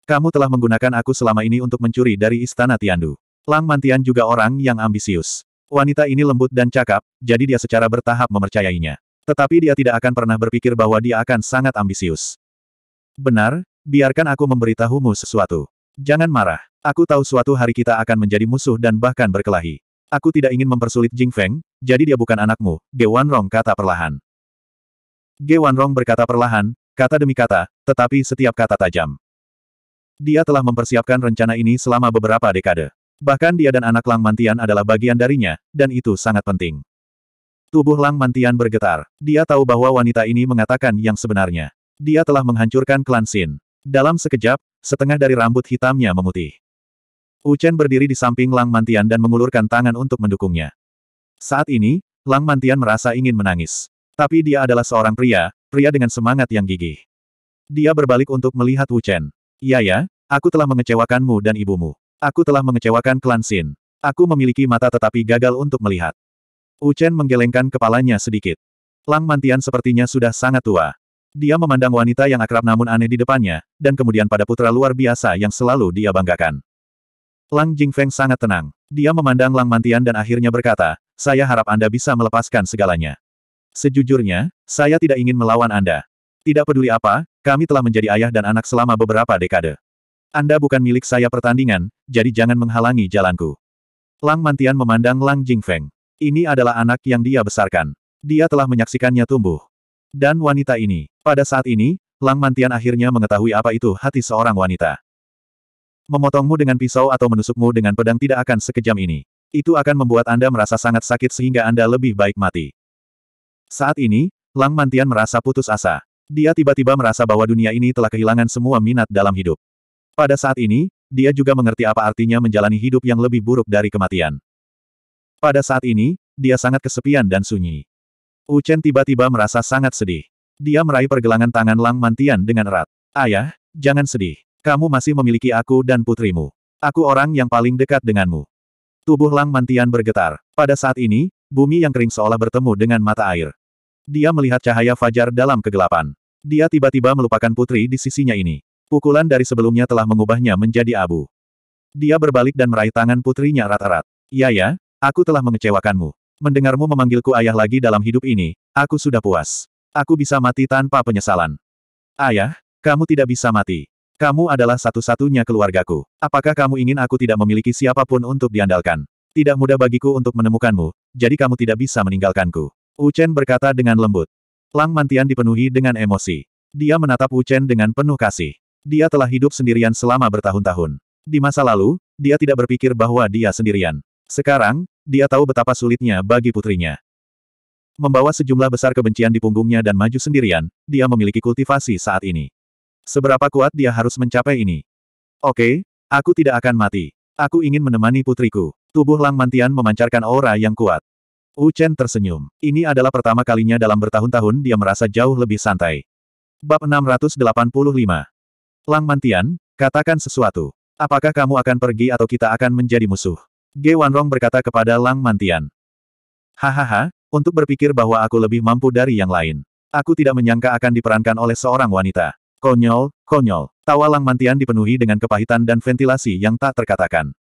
Kamu telah menggunakan aku selama ini untuk mencuri dari Istana Tiandu. Lang Mantian juga orang yang ambisius. Wanita ini lembut dan cakap, jadi dia secara bertahap mempercayainya. Tetapi dia tidak akan pernah berpikir bahwa dia akan sangat ambisius. Benar, biarkan aku memberitahumu sesuatu. Jangan marah. Aku tahu suatu hari kita akan menjadi musuh dan bahkan berkelahi. Aku tidak ingin mempersulit Jing Feng, jadi dia bukan anakmu, Ge Wanrong kata perlahan. Ge Wanrong berkata perlahan, kata demi kata, tetapi setiap kata tajam. Dia telah mempersiapkan rencana ini selama beberapa dekade. Bahkan dia dan anak Lang Mantian adalah bagian darinya, dan itu sangat penting. Tubuh Lang Mantian bergetar. Dia tahu bahwa wanita ini mengatakan yang sebenarnya. Dia telah menghancurkan klan Sin. Dalam sekejap, setengah dari rambut hitamnya memutih. Uchen berdiri di samping Lang Mantian dan mengulurkan tangan untuk mendukungnya. Saat ini, Lang Mantian merasa ingin menangis. Tapi dia adalah seorang pria, pria dengan semangat yang gigih. Dia berbalik untuk melihat Uchen. Iya ya, aku telah mengecewakanmu dan ibumu. Aku telah mengecewakan klan Xin. Aku memiliki mata tetapi gagal untuk melihat. Chen menggelengkan kepalanya sedikit. Lang Mantian sepertinya sudah sangat tua. Dia memandang wanita yang akrab namun aneh di depannya, dan kemudian pada putra luar biasa yang selalu dia banggakan. Lang Jingfeng sangat tenang. Dia memandang Lang Mantian dan akhirnya berkata, saya harap Anda bisa melepaskan segalanya. Sejujurnya, saya tidak ingin melawan Anda. Tidak peduli apa, kami telah menjadi ayah dan anak selama beberapa dekade. Anda bukan milik saya pertandingan, jadi jangan menghalangi jalanku. Lang Mantian memandang Lang Jingfeng. Ini adalah anak yang dia besarkan. Dia telah menyaksikannya tumbuh. Dan wanita ini. Pada saat ini, Lang Mantian akhirnya mengetahui apa itu hati seorang wanita. Memotongmu dengan pisau atau menusukmu dengan pedang tidak akan sekejam ini. Itu akan membuat Anda merasa sangat sakit sehingga Anda lebih baik mati. Saat ini, Lang Mantian merasa putus asa. Dia tiba-tiba merasa bahwa dunia ini telah kehilangan semua minat dalam hidup. Pada saat ini, dia juga mengerti apa artinya menjalani hidup yang lebih buruk dari kematian. Pada saat ini, dia sangat kesepian dan sunyi. Uchen tiba-tiba merasa sangat sedih. Dia meraih pergelangan tangan Lang Mantian dengan erat. Ayah, jangan sedih. Kamu masih memiliki aku dan putrimu. Aku orang yang paling dekat denganmu. Tubuh Lang Mantian bergetar. Pada saat ini, bumi yang kering seolah bertemu dengan mata air. Dia melihat cahaya fajar dalam kegelapan. Dia tiba-tiba melupakan putri di sisinya ini. Pukulan dari sebelumnya telah mengubahnya menjadi abu. Dia berbalik dan meraih tangan putrinya rata rat Ya ya, aku telah mengecewakanmu. Mendengarmu memanggilku ayah lagi dalam hidup ini, aku sudah puas. Aku bisa mati tanpa penyesalan. Ayah, kamu tidak bisa mati. Kamu adalah satu-satunya keluargaku. Apakah kamu ingin aku tidak memiliki siapapun untuk diandalkan? Tidak mudah bagiku untuk menemukanmu, jadi kamu tidak bisa meninggalkanku. Uchen berkata dengan lembut. Lang Mantian dipenuhi dengan emosi. Dia menatap Uchen dengan penuh kasih. Dia telah hidup sendirian selama bertahun-tahun. Di masa lalu, dia tidak berpikir bahwa dia sendirian. Sekarang, dia tahu betapa sulitnya bagi putrinya. Membawa sejumlah besar kebencian di punggungnya dan maju sendirian, dia memiliki kultivasi saat ini. Seberapa kuat dia harus mencapai ini? Oke, aku tidak akan mati. Aku ingin menemani putriku. Tubuh Lang Mantian memancarkan aura yang kuat. Wu Chen tersenyum. Ini adalah pertama kalinya dalam bertahun-tahun dia merasa jauh lebih santai. Bab 685 Lang Mantian, katakan sesuatu. Apakah kamu akan pergi atau kita akan menjadi musuh? Ge Wanrong berkata kepada Lang Mantian. Hahaha, untuk berpikir bahwa aku lebih mampu dari yang lain. Aku tidak menyangka akan diperankan oleh seorang wanita. Konyol, konyol. Tawa Lang Mantian dipenuhi dengan kepahitan dan ventilasi yang tak terkatakan.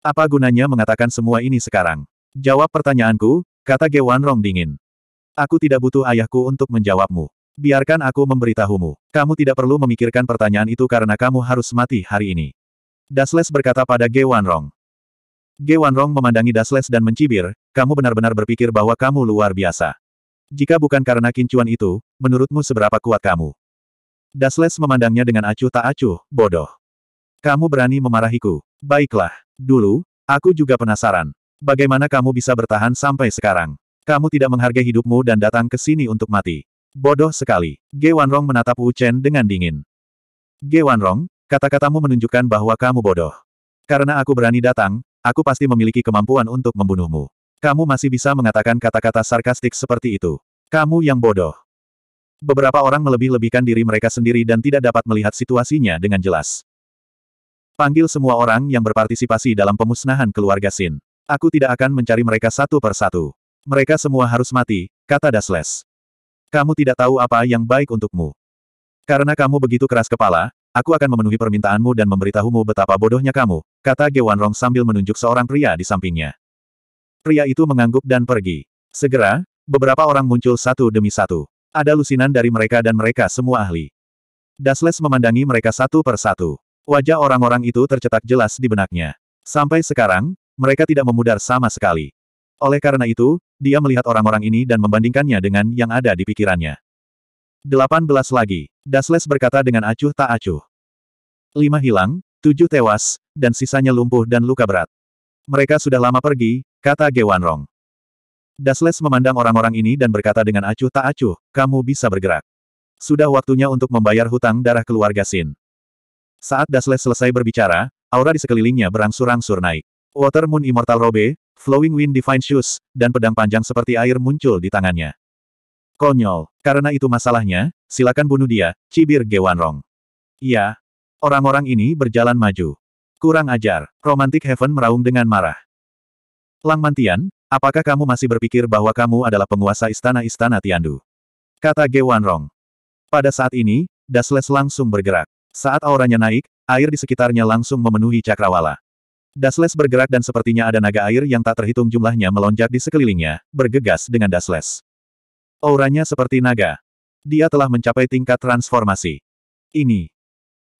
Apa gunanya mengatakan semua ini sekarang? Jawab pertanyaanku, kata Wan Rong dingin. Aku tidak butuh ayahku untuk menjawabmu. Biarkan aku memberitahumu. Kamu tidak perlu memikirkan pertanyaan itu karena kamu harus mati hari ini. Dasles berkata pada Ge Wanrong. Ge Wanrong memandangi Dasles dan mencibir, kamu benar-benar berpikir bahwa kamu luar biasa. Jika bukan karena kincuan itu, menurutmu seberapa kuat kamu? Dasles memandangnya dengan acuh tak acuh, bodoh. Kamu berani memarahiku. Baiklah. Dulu, aku juga penasaran. Bagaimana kamu bisa bertahan sampai sekarang? Kamu tidak menghargai hidupmu dan datang ke sini untuk mati. Bodoh sekali. Ge Wanrong menatap Wu Chen dengan dingin. Ge Wanrong, kata-katamu menunjukkan bahwa kamu bodoh. Karena aku berani datang, aku pasti memiliki kemampuan untuk membunuhmu. Kamu masih bisa mengatakan kata-kata sarkastik seperti itu. Kamu yang bodoh beberapa orang melebih-lebihkan diri mereka sendiri dan tidak dapat melihat situasinya dengan jelas. Panggil semua orang yang berpartisipasi dalam pemusnahan keluarga Sin. Aku tidak akan mencari mereka satu per satu. Mereka semua harus mati, kata Dasles. Kamu tidak tahu apa yang baik untukmu. Karena kamu begitu keras kepala, aku akan memenuhi permintaanmu dan memberitahumu betapa bodohnya kamu, kata Rong sambil menunjuk seorang pria di sampingnya. Pria itu mengangguk dan pergi. Segera, beberapa orang muncul satu demi satu. Ada lusinan dari mereka dan mereka semua ahli. Dasles memandangi mereka satu per satu. Wajah orang-orang itu tercetak jelas di benaknya. Sampai sekarang, mereka tidak memudar sama sekali. Oleh karena itu, dia melihat orang-orang ini dan membandingkannya dengan yang ada di pikirannya. 18 lagi, Dasles berkata dengan acuh tak acuh. Lima hilang, tujuh tewas, dan sisanya lumpuh dan luka berat. Mereka sudah lama pergi, kata Gewanrong. Dasles memandang orang-orang ini dan berkata dengan acuh tak acuh, kamu bisa bergerak. Sudah waktunya untuk membayar hutang darah keluarga Sin. Saat Dasles selesai berbicara, aura di sekelilingnya berangsur-angsur naik. Water Moon Immortal Robe, Flowing Wind Divine Shoes, dan pedang panjang seperti air muncul di tangannya. Konyol, karena itu masalahnya, silakan bunuh dia, cibir Gewanrong. Iya. Orang-orang ini berjalan maju. Kurang ajar, Romantic Heaven meraung dengan marah. Lang Mantian, Apakah kamu masih berpikir bahwa kamu adalah penguasa istana-istana Tiandu? Kata Ge Wanrong. Pada saat ini, Dasles langsung bergerak. Saat auranya naik, air di sekitarnya langsung memenuhi cakrawala. Dasles bergerak dan sepertinya ada naga air yang tak terhitung jumlahnya melonjak di sekelilingnya, bergegas dengan Dasles. Auranya seperti naga. Dia telah mencapai tingkat transformasi. Ini.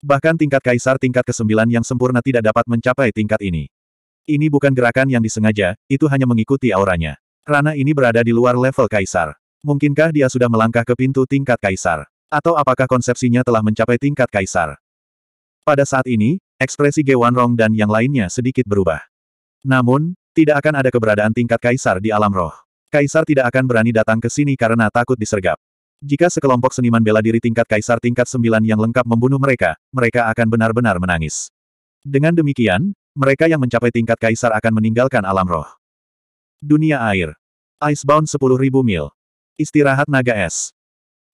Bahkan tingkat kaisar tingkat ke-9 yang sempurna tidak dapat mencapai tingkat ini. Ini bukan gerakan yang disengaja, itu hanya mengikuti auranya. Rana ini berada di luar level kaisar. Mungkinkah dia sudah melangkah ke pintu tingkat kaisar? Atau apakah konsepsinya telah mencapai tingkat kaisar? Pada saat ini, ekspresi Ge Wanrong dan yang lainnya sedikit berubah. Namun, tidak akan ada keberadaan tingkat kaisar di alam roh. Kaisar tidak akan berani datang ke sini karena takut disergap. Jika sekelompok seniman bela diri tingkat kaisar tingkat sembilan yang lengkap membunuh mereka, mereka akan benar-benar menangis. Dengan demikian, mereka yang mencapai tingkat kaisar akan meninggalkan alam roh. Dunia air. Icebound 10.000 mil. Istirahat naga es.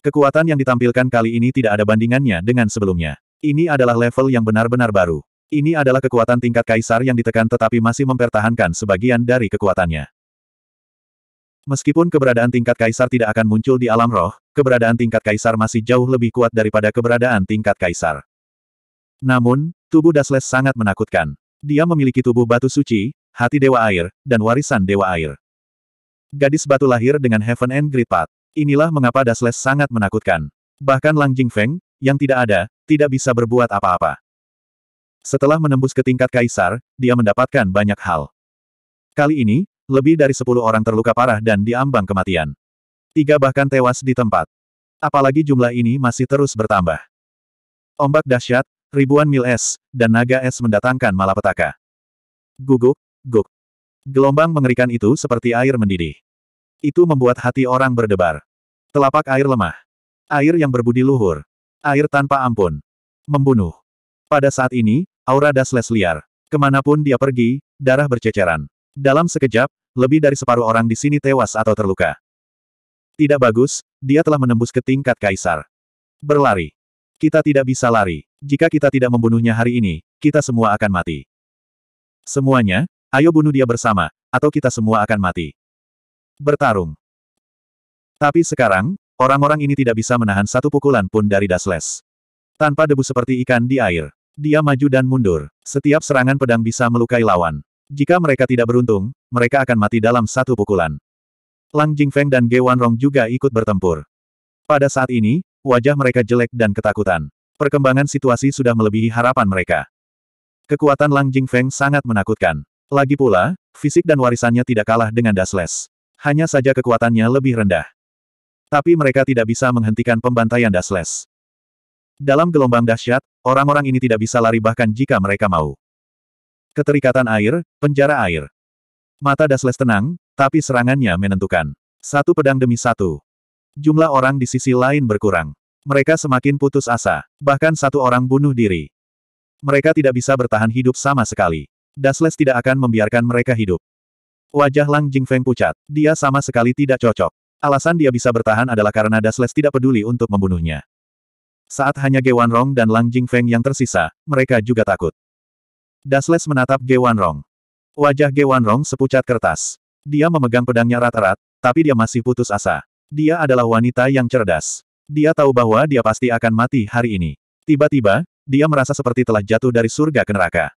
Kekuatan yang ditampilkan kali ini tidak ada bandingannya dengan sebelumnya. Ini adalah level yang benar-benar baru. Ini adalah kekuatan tingkat kaisar yang ditekan tetapi masih mempertahankan sebagian dari kekuatannya. Meskipun keberadaan tingkat kaisar tidak akan muncul di alam roh, keberadaan tingkat kaisar masih jauh lebih kuat daripada keberadaan tingkat kaisar. Namun, tubuh Dasles sangat menakutkan. Dia memiliki tubuh batu suci, hati dewa air, dan warisan dewa air. Gadis batu lahir dengan Heaven and Great Path. Inilah mengapa Dasles sangat menakutkan. Bahkan Lang Jingfeng, yang tidak ada, tidak bisa berbuat apa-apa. Setelah menembus ke tingkat kaisar, dia mendapatkan banyak hal. Kali ini, lebih dari sepuluh orang terluka parah dan diambang kematian. Tiga bahkan tewas di tempat. Apalagi jumlah ini masih terus bertambah. Ombak dahsyat, Ribuan mil es, dan naga es mendatangkan malapetaka. Guguk, guk. Gelombang mengerikan itu seperti air mendidih. Itu membuat hati orang berdebar. Telapak air lemah. Air yang berbudi luhur. Air tanpa ampun. Membunuh. Pada saat ini, aura dasles liar. Kemanapun dia pergi, darah berceceran. Dalam sekejap, lebih dari separuh orang di sini tewas atau terluka. Tidak bagus, dia telah menembus ke tingkat kaisar. Berlari. Kita tidak bisa lari. Jika kita tidak membunuhnya hari ini, kita semua akan mati. Semuanya, ayo bunuh dia bersama, atau kita semua akan mati. Bertarung. Tapi sekarang, orang-orang ini tidak bisa menahan satu pukulan pun dari Dasles. Tanpa debu seperti ikan di air, dia maju dan mundur. Setiap serangan pedang bisa melukai lawan. Jika mereka tidak beruntung, mereka akan mati dalam satu pukulan. Lang Jingfeng dan Ge Wanrong juga ikut bertempur. Pada saat ini, Wajah mereka jelek dan ketakutan. Perkembangan situasi sudah melebihi harapan mereka. Kekuatan Lang Jingfeng sangat menakutkan. Lagi pula, fisik dan warisannya tidak kalah dengan Dasles. Hanya saja kekuatannya lebih rendah. Tapi mereka tidak bisa menghentikan pembantaian Dasles. Dalam gelombang dahsyat, orang-orang ini tidak bisa lari bahkan jika mereka mau. Keterikatan air, penjara air. Mata Dasles tenang, tapi serangannya menentukan. Satu pedang demi satu. Jumlah orang di sisi lain berkurang. Mereka semakin putus asa. Bahkan satu orang bunuh diri. Mereka tidak bisa bertahan hidup sama sekali. Dasles tidak akan membiarkan mereka hidup. Wajah Lang Jingfeng pucat. Dia sama sekali tidak cocok. Alasan dia bisa bertahan adalah karena Dasles tidak peduli untuk membunuhnya. Saat hanya Ge Wanrong dan Lang Jingfeng yang tersisa, mereka juga takut. Dasles menatap Ge Wanrong. Wajah Ge Wanrong sepucat kertas. Dia memegang pedangnya rata-rat, tapi dia masih putus asa. Dia adalah wanita yang cerdas. Dia tahu bahwa dia pasti akan mati hari ini. Tiba-tiba, dia merasa seperti telah jatuh dari surga ke neraka.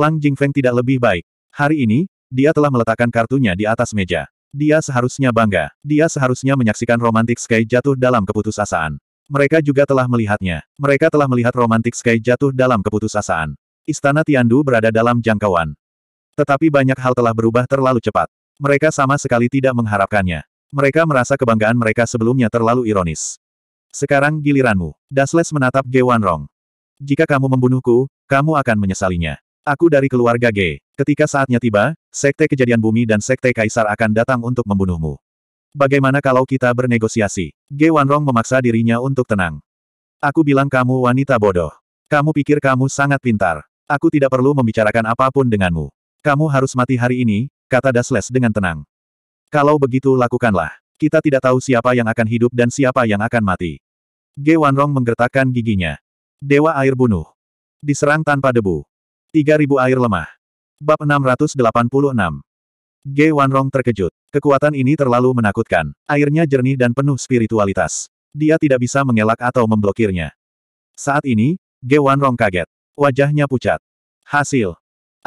Lang Jingfeng tidak lebih baik. Hari ini, dia telah meletakkan kartunya di atas meja. Dia seharusnya bangga. Dia seharusnya menyaksikan Romantic Sky jatuh dalam keputusasaan. Mereka juga telah melihatnya. Mereka telah melihat Romantic Sky jatuh dalam keputusasaan. Istana Tiandu berada dalam jangkauan. Tetapi banyak hal telah berubah terlalu cepat. Mereka sama sekali tidak mengharapkannya. Mereka merasa kebanggaan mereka sebelumnya terlalu ironis. Sekarang giliranmu. Dasles menatap Ge Wanrong. Jika kamu membunuhku, kamu akan menyesalinya. Aku dari keluarga Ge. Ketika saatnya tiba, Sekte Kejadian Bumi dan Sekte Kaisar akan datang untuk membunuhmu. Bagaimana kalau kita bernegosiasi? Ge Wanrong memaksa dirinya untuk tenang. Aku bilang kamu wanita bodoh. Kamu pikir kamu sangat pintar. Aku tidak perlu membicarakan apapun denganmu. Kamu harus mati hari ini, kata Dasles dengan tenang. Kalau begitu lakukanlah. Kita tidak tahu siapa yang akan hidup dan siapa yang akan mati. Ge Wanrong menggertakkan giginya. Dewa air bunuh. Diserang tanpa debu. 3000 air lemah. Bab 686. Ge Wanrong terkejut. Kekuatan ini terlalu menakutkan. Airnya jernih dan penuh spiritualitas. Dia tidak bisa mengelak atau memblokirnya. Saat ini, Ge Wanrong kaget. Wajahnya pucat. Hasil.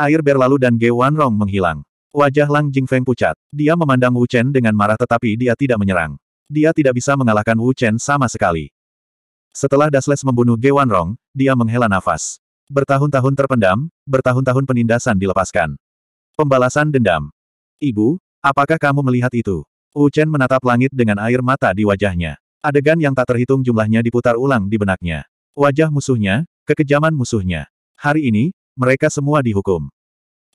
Air berlalu dan Ge Wanrong menghilang. Wajah Lang Jingfeng pucat. Dia memandang Wu Chen dengan marah tetapi dia tidak menyerang. Dia tidak bisa mengalahkan Wu Chen sama sekali. Setelah Dasles membunuh Ge Wanrong, dia menghela nafas. Bertahun-tahun terpendam, bertahun-tahun penindasan dilepaskan. Pembalasan dendam. Ibu, apakah kamu melihat itu? Wu Chen menatap langit dengan air mata di wajahnya. Adegan yang tak terhitung jumlahnya diputar ulang di benaknya. Wajah musuhnya, kekejaman musuhnya. Hari ini, mereka semua dihukum.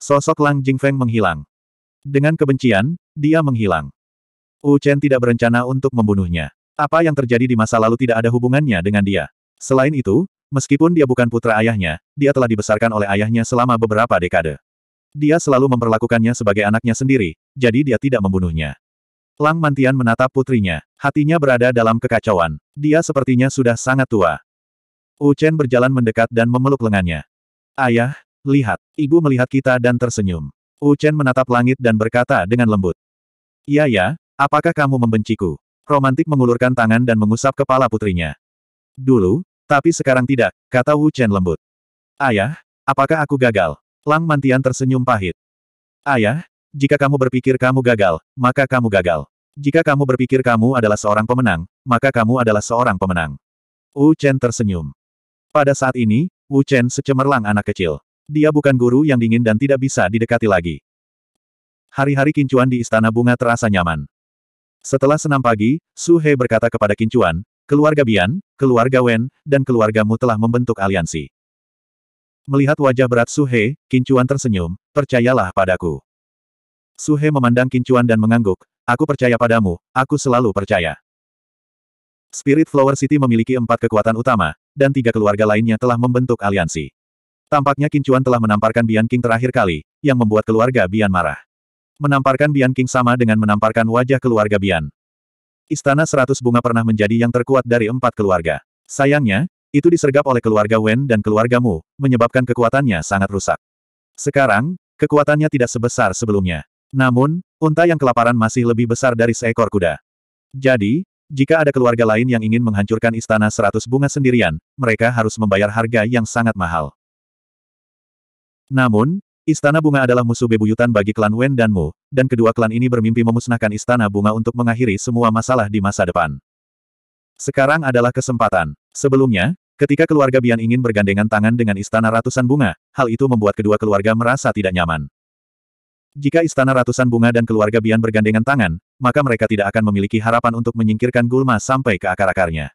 Sosok Lang Jingfeng menghilang. Dengan kebencian, dia menghilang. Wu Chen tidak berencana untuk membunuhnya. Apa yang terjadi di masa lalu tidak ada hubungannya dengan dia. Selain itu, meskipun dia bukan putra ayahnya, dia telah dibesarkan oleh ayahnya selama beberapa dekade. Dia selalu memperlakukannya sebagai anaknya sendiri, jadi dia tidak membunuhnya. Lang Mantian menatap putrinya. Hatinya berada dalam kekacauan. Dia sepertinya sudah sangat tua. Wu Chen berjalan mendekat dan memeluk lengannya. Ayah, Lihat, ibu melihat kita dan tersenyum. Wu Chen menatap langit dan berkata dengan lembut. Iya ya, apakah kamu membenciku? Romantik mengulurkan tangan dan mengusap kepala putrinya. Dulu, tapi sekarang tidak, kata Wu Chen lembut. Ayah, apakah aku gagal? Lang Mantian tersenyum pahit. Ayah, jika kamu berpikir kamu gagal, maka kamu gagal. Jika kamu berpikir kamu adalah seorang pemenang, maka kamu adalah seorang pemenang. Wu Chen tersenyum. Pada saat ini, Wu Chen secemerlang anak kecil. Dia bukan guru yang dingin dan tidak bisa didekati lagi. Hari-hari kincuan di Istana Bunga terasa nyaman. Setelah senam pagi, Su He berkata kepada kincuan, keluarga Bian, keluarga Wen, dan keluargamu telah membentuk aliansi. Melihat wajah berat Su He, kincuan tersenyum, percayalah padaku. Su He memandang kincuan dan mengangguk, aku percaya padamu, aku selalu percaya. Spirit Flower City memiliki empat kekuatan utama, dan tiga keluarga lainnya telah membentuk aliansi. Tampaknya Kincuan telah menamparkan Bian King terakhir kali, yang membuat keluarga Bian marah. Menamparkan Bian King sama dengan menamparkan wajah keluarga Bian. Istana Seratus Bunga pernah menjadi yang terkuat dari empat keluarga. Sayangnya, itu disergap oleh keluarga Wen dan keluargamu, menyebabkan kekuatannya sangat rusak. Sekarang, kekuatannya tidak sebesar sebelumnya. Namun, unta yang kelaparan masih lebih besar dari seekor kuda. Jadi, jika ada keluarga lain yang ingin menghancurkan istana seratus bunga sendirian, mereka harus membayar harga yang sangat mahal. Namun, Istana Bunga adalah musuh bebuyutan bagi klan Wen dan Mu, dan kedua klan ini bermimpi memusnahkan Istana Bunga untuk mengakhiri semua masalah di masa depan. Sekarang adalah kesempatan. Sebelumnya, ketika keluarga Bian ingin bergandengan tangan dengan Istana Ratusan Bunga, hal itu membuat kedua keluarga merasa tidak nyaman. Jika Istana Ratusan Bunga dan keluarga Bian bergandengan tangan, maka mereka tidak akan memiliki harapan untuk menyingkirkan Gulma sampai ke akar-akarnya.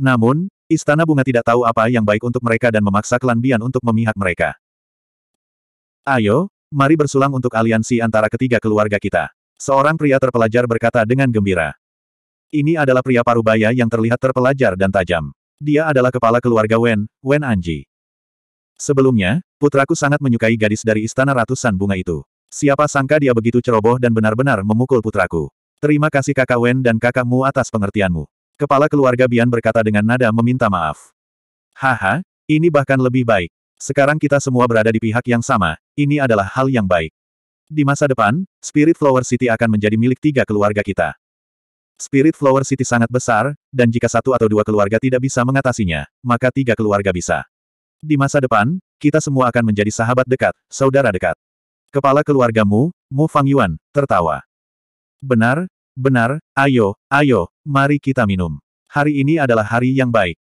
Namun, Istana bunga tidak tahu apa yang baik untuk mereka dan memaksa klan Bian untuk memihak mereka. Ayo, mari bersulang untuk aliansi antara ketiga keluarga kita. Seorang pria terpelajar berkata dengan gembira. Ini adalah pria parubaya yang terlihat terpelajar dan tajam. Dia adalah kepala keluarga Wen, Wen Anji. Sebelumnya, putraku sangat menyukai gadis dari istana ratusan bunga itu. Siapa sangka dia begitu ceroboh dan benar-benar memukul putraku. Terima kasih kakak Wen dan kakakmu atas pengertianmu. Kepala keluarga Bian berkata dengan nada meminta maaf. Haha, ini bahkan lebih baik. Sekarang kita semua berada di pihak yang sama, ini adalah hal yang baik. Di masa depan, Spirit Flower City akan menjadi milik tiga keluarga kita. Spirit Flower City sangat besar, dan jika satu atau dua keluarga tidak bisa mengatasinya, maka tiga keluarga bisa. Di masa depan, kita semua akan menjadi sahabat dekat, saudara dekat. Kepala keluargamu, Mu Fang Yuan, tertawa. Benar, benar, ayo, ayo, Mari kita minum. Hari ini adalah hari yang baik.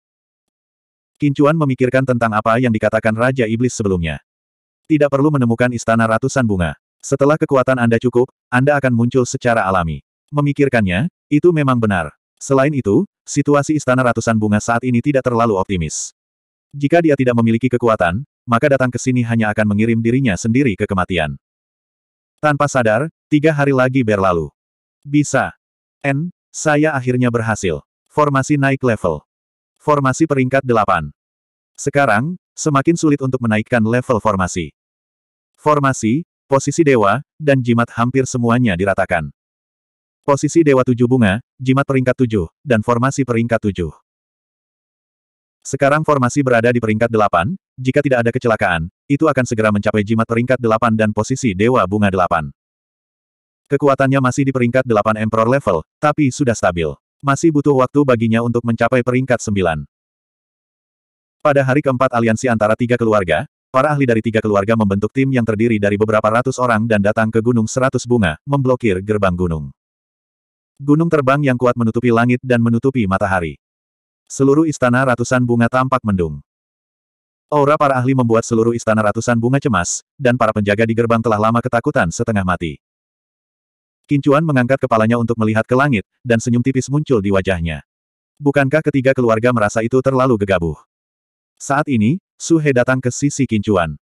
Kincuan memikirkan tentang apa yang dikatakan Raja Iblis sebelumnya. Tidak perlu menemukan istana ratusan bunga. Setelah kekuatan Anda cukup, Anda akan muncul secara alami. Memikirkannya, itu memang benar. Selain itu, situasi istana ratusan bunga saat ini tidak terlalu optimis. Jika dia tidak memiliki kekuatan, maka datang ke sini hanya akan mengirim dirinya sendiri ke kematian. Tanpa sadar, tiga hari lagi berlalu. Bisa. N, saya akhirnya berhasil. Formasi naik level. Formasi peringkat 8. Sekarang, semakin sulit untuk menaikkan level formasi. Formasi, posisi dewa, dan jimat hampir semuanya diratakan. Posisi dewa tujuh bunga, jimat peringkat tujuh, dan formasi peringkat tujuh. Sekarang formasi berada di peringkat delapan, jika tidak ada kecelakaan, itu akan segera mencapai jimat peringkat delapan dan posisi dewa bunga delapan. Kekuatannya masih di peringkat 8 Emperor level, tapi sudah stabil. Masih butuh waktu baginya untuk mencapai peringkat 9. Pada hari keempat aliansi antara tiga keluarga, para ahli dari tiga keluarga membentuk tim yang terdiri dari beberapa ratus orang dan datang ke Gunung Seratus Bunga, memblokir gerbang gunung. Gunung terbang yang kuat menutupi langit dan menutupi matahari. Seluruh istana ratusan bunga tampak mendung. Aura para ahli membuat seluruh istana ratusan bunga cemas, dan para penjaga di gerbang telah lama ketakutan setengah mati. Kincuan mengangkat kepalanya untuk melihat ke langit, dan senyum tipis muncul di wajahnya. Bukankah ketiga keluarga merasa itu terlalu gegabah? Saat ini, Su He datang ke sisi Kincuan.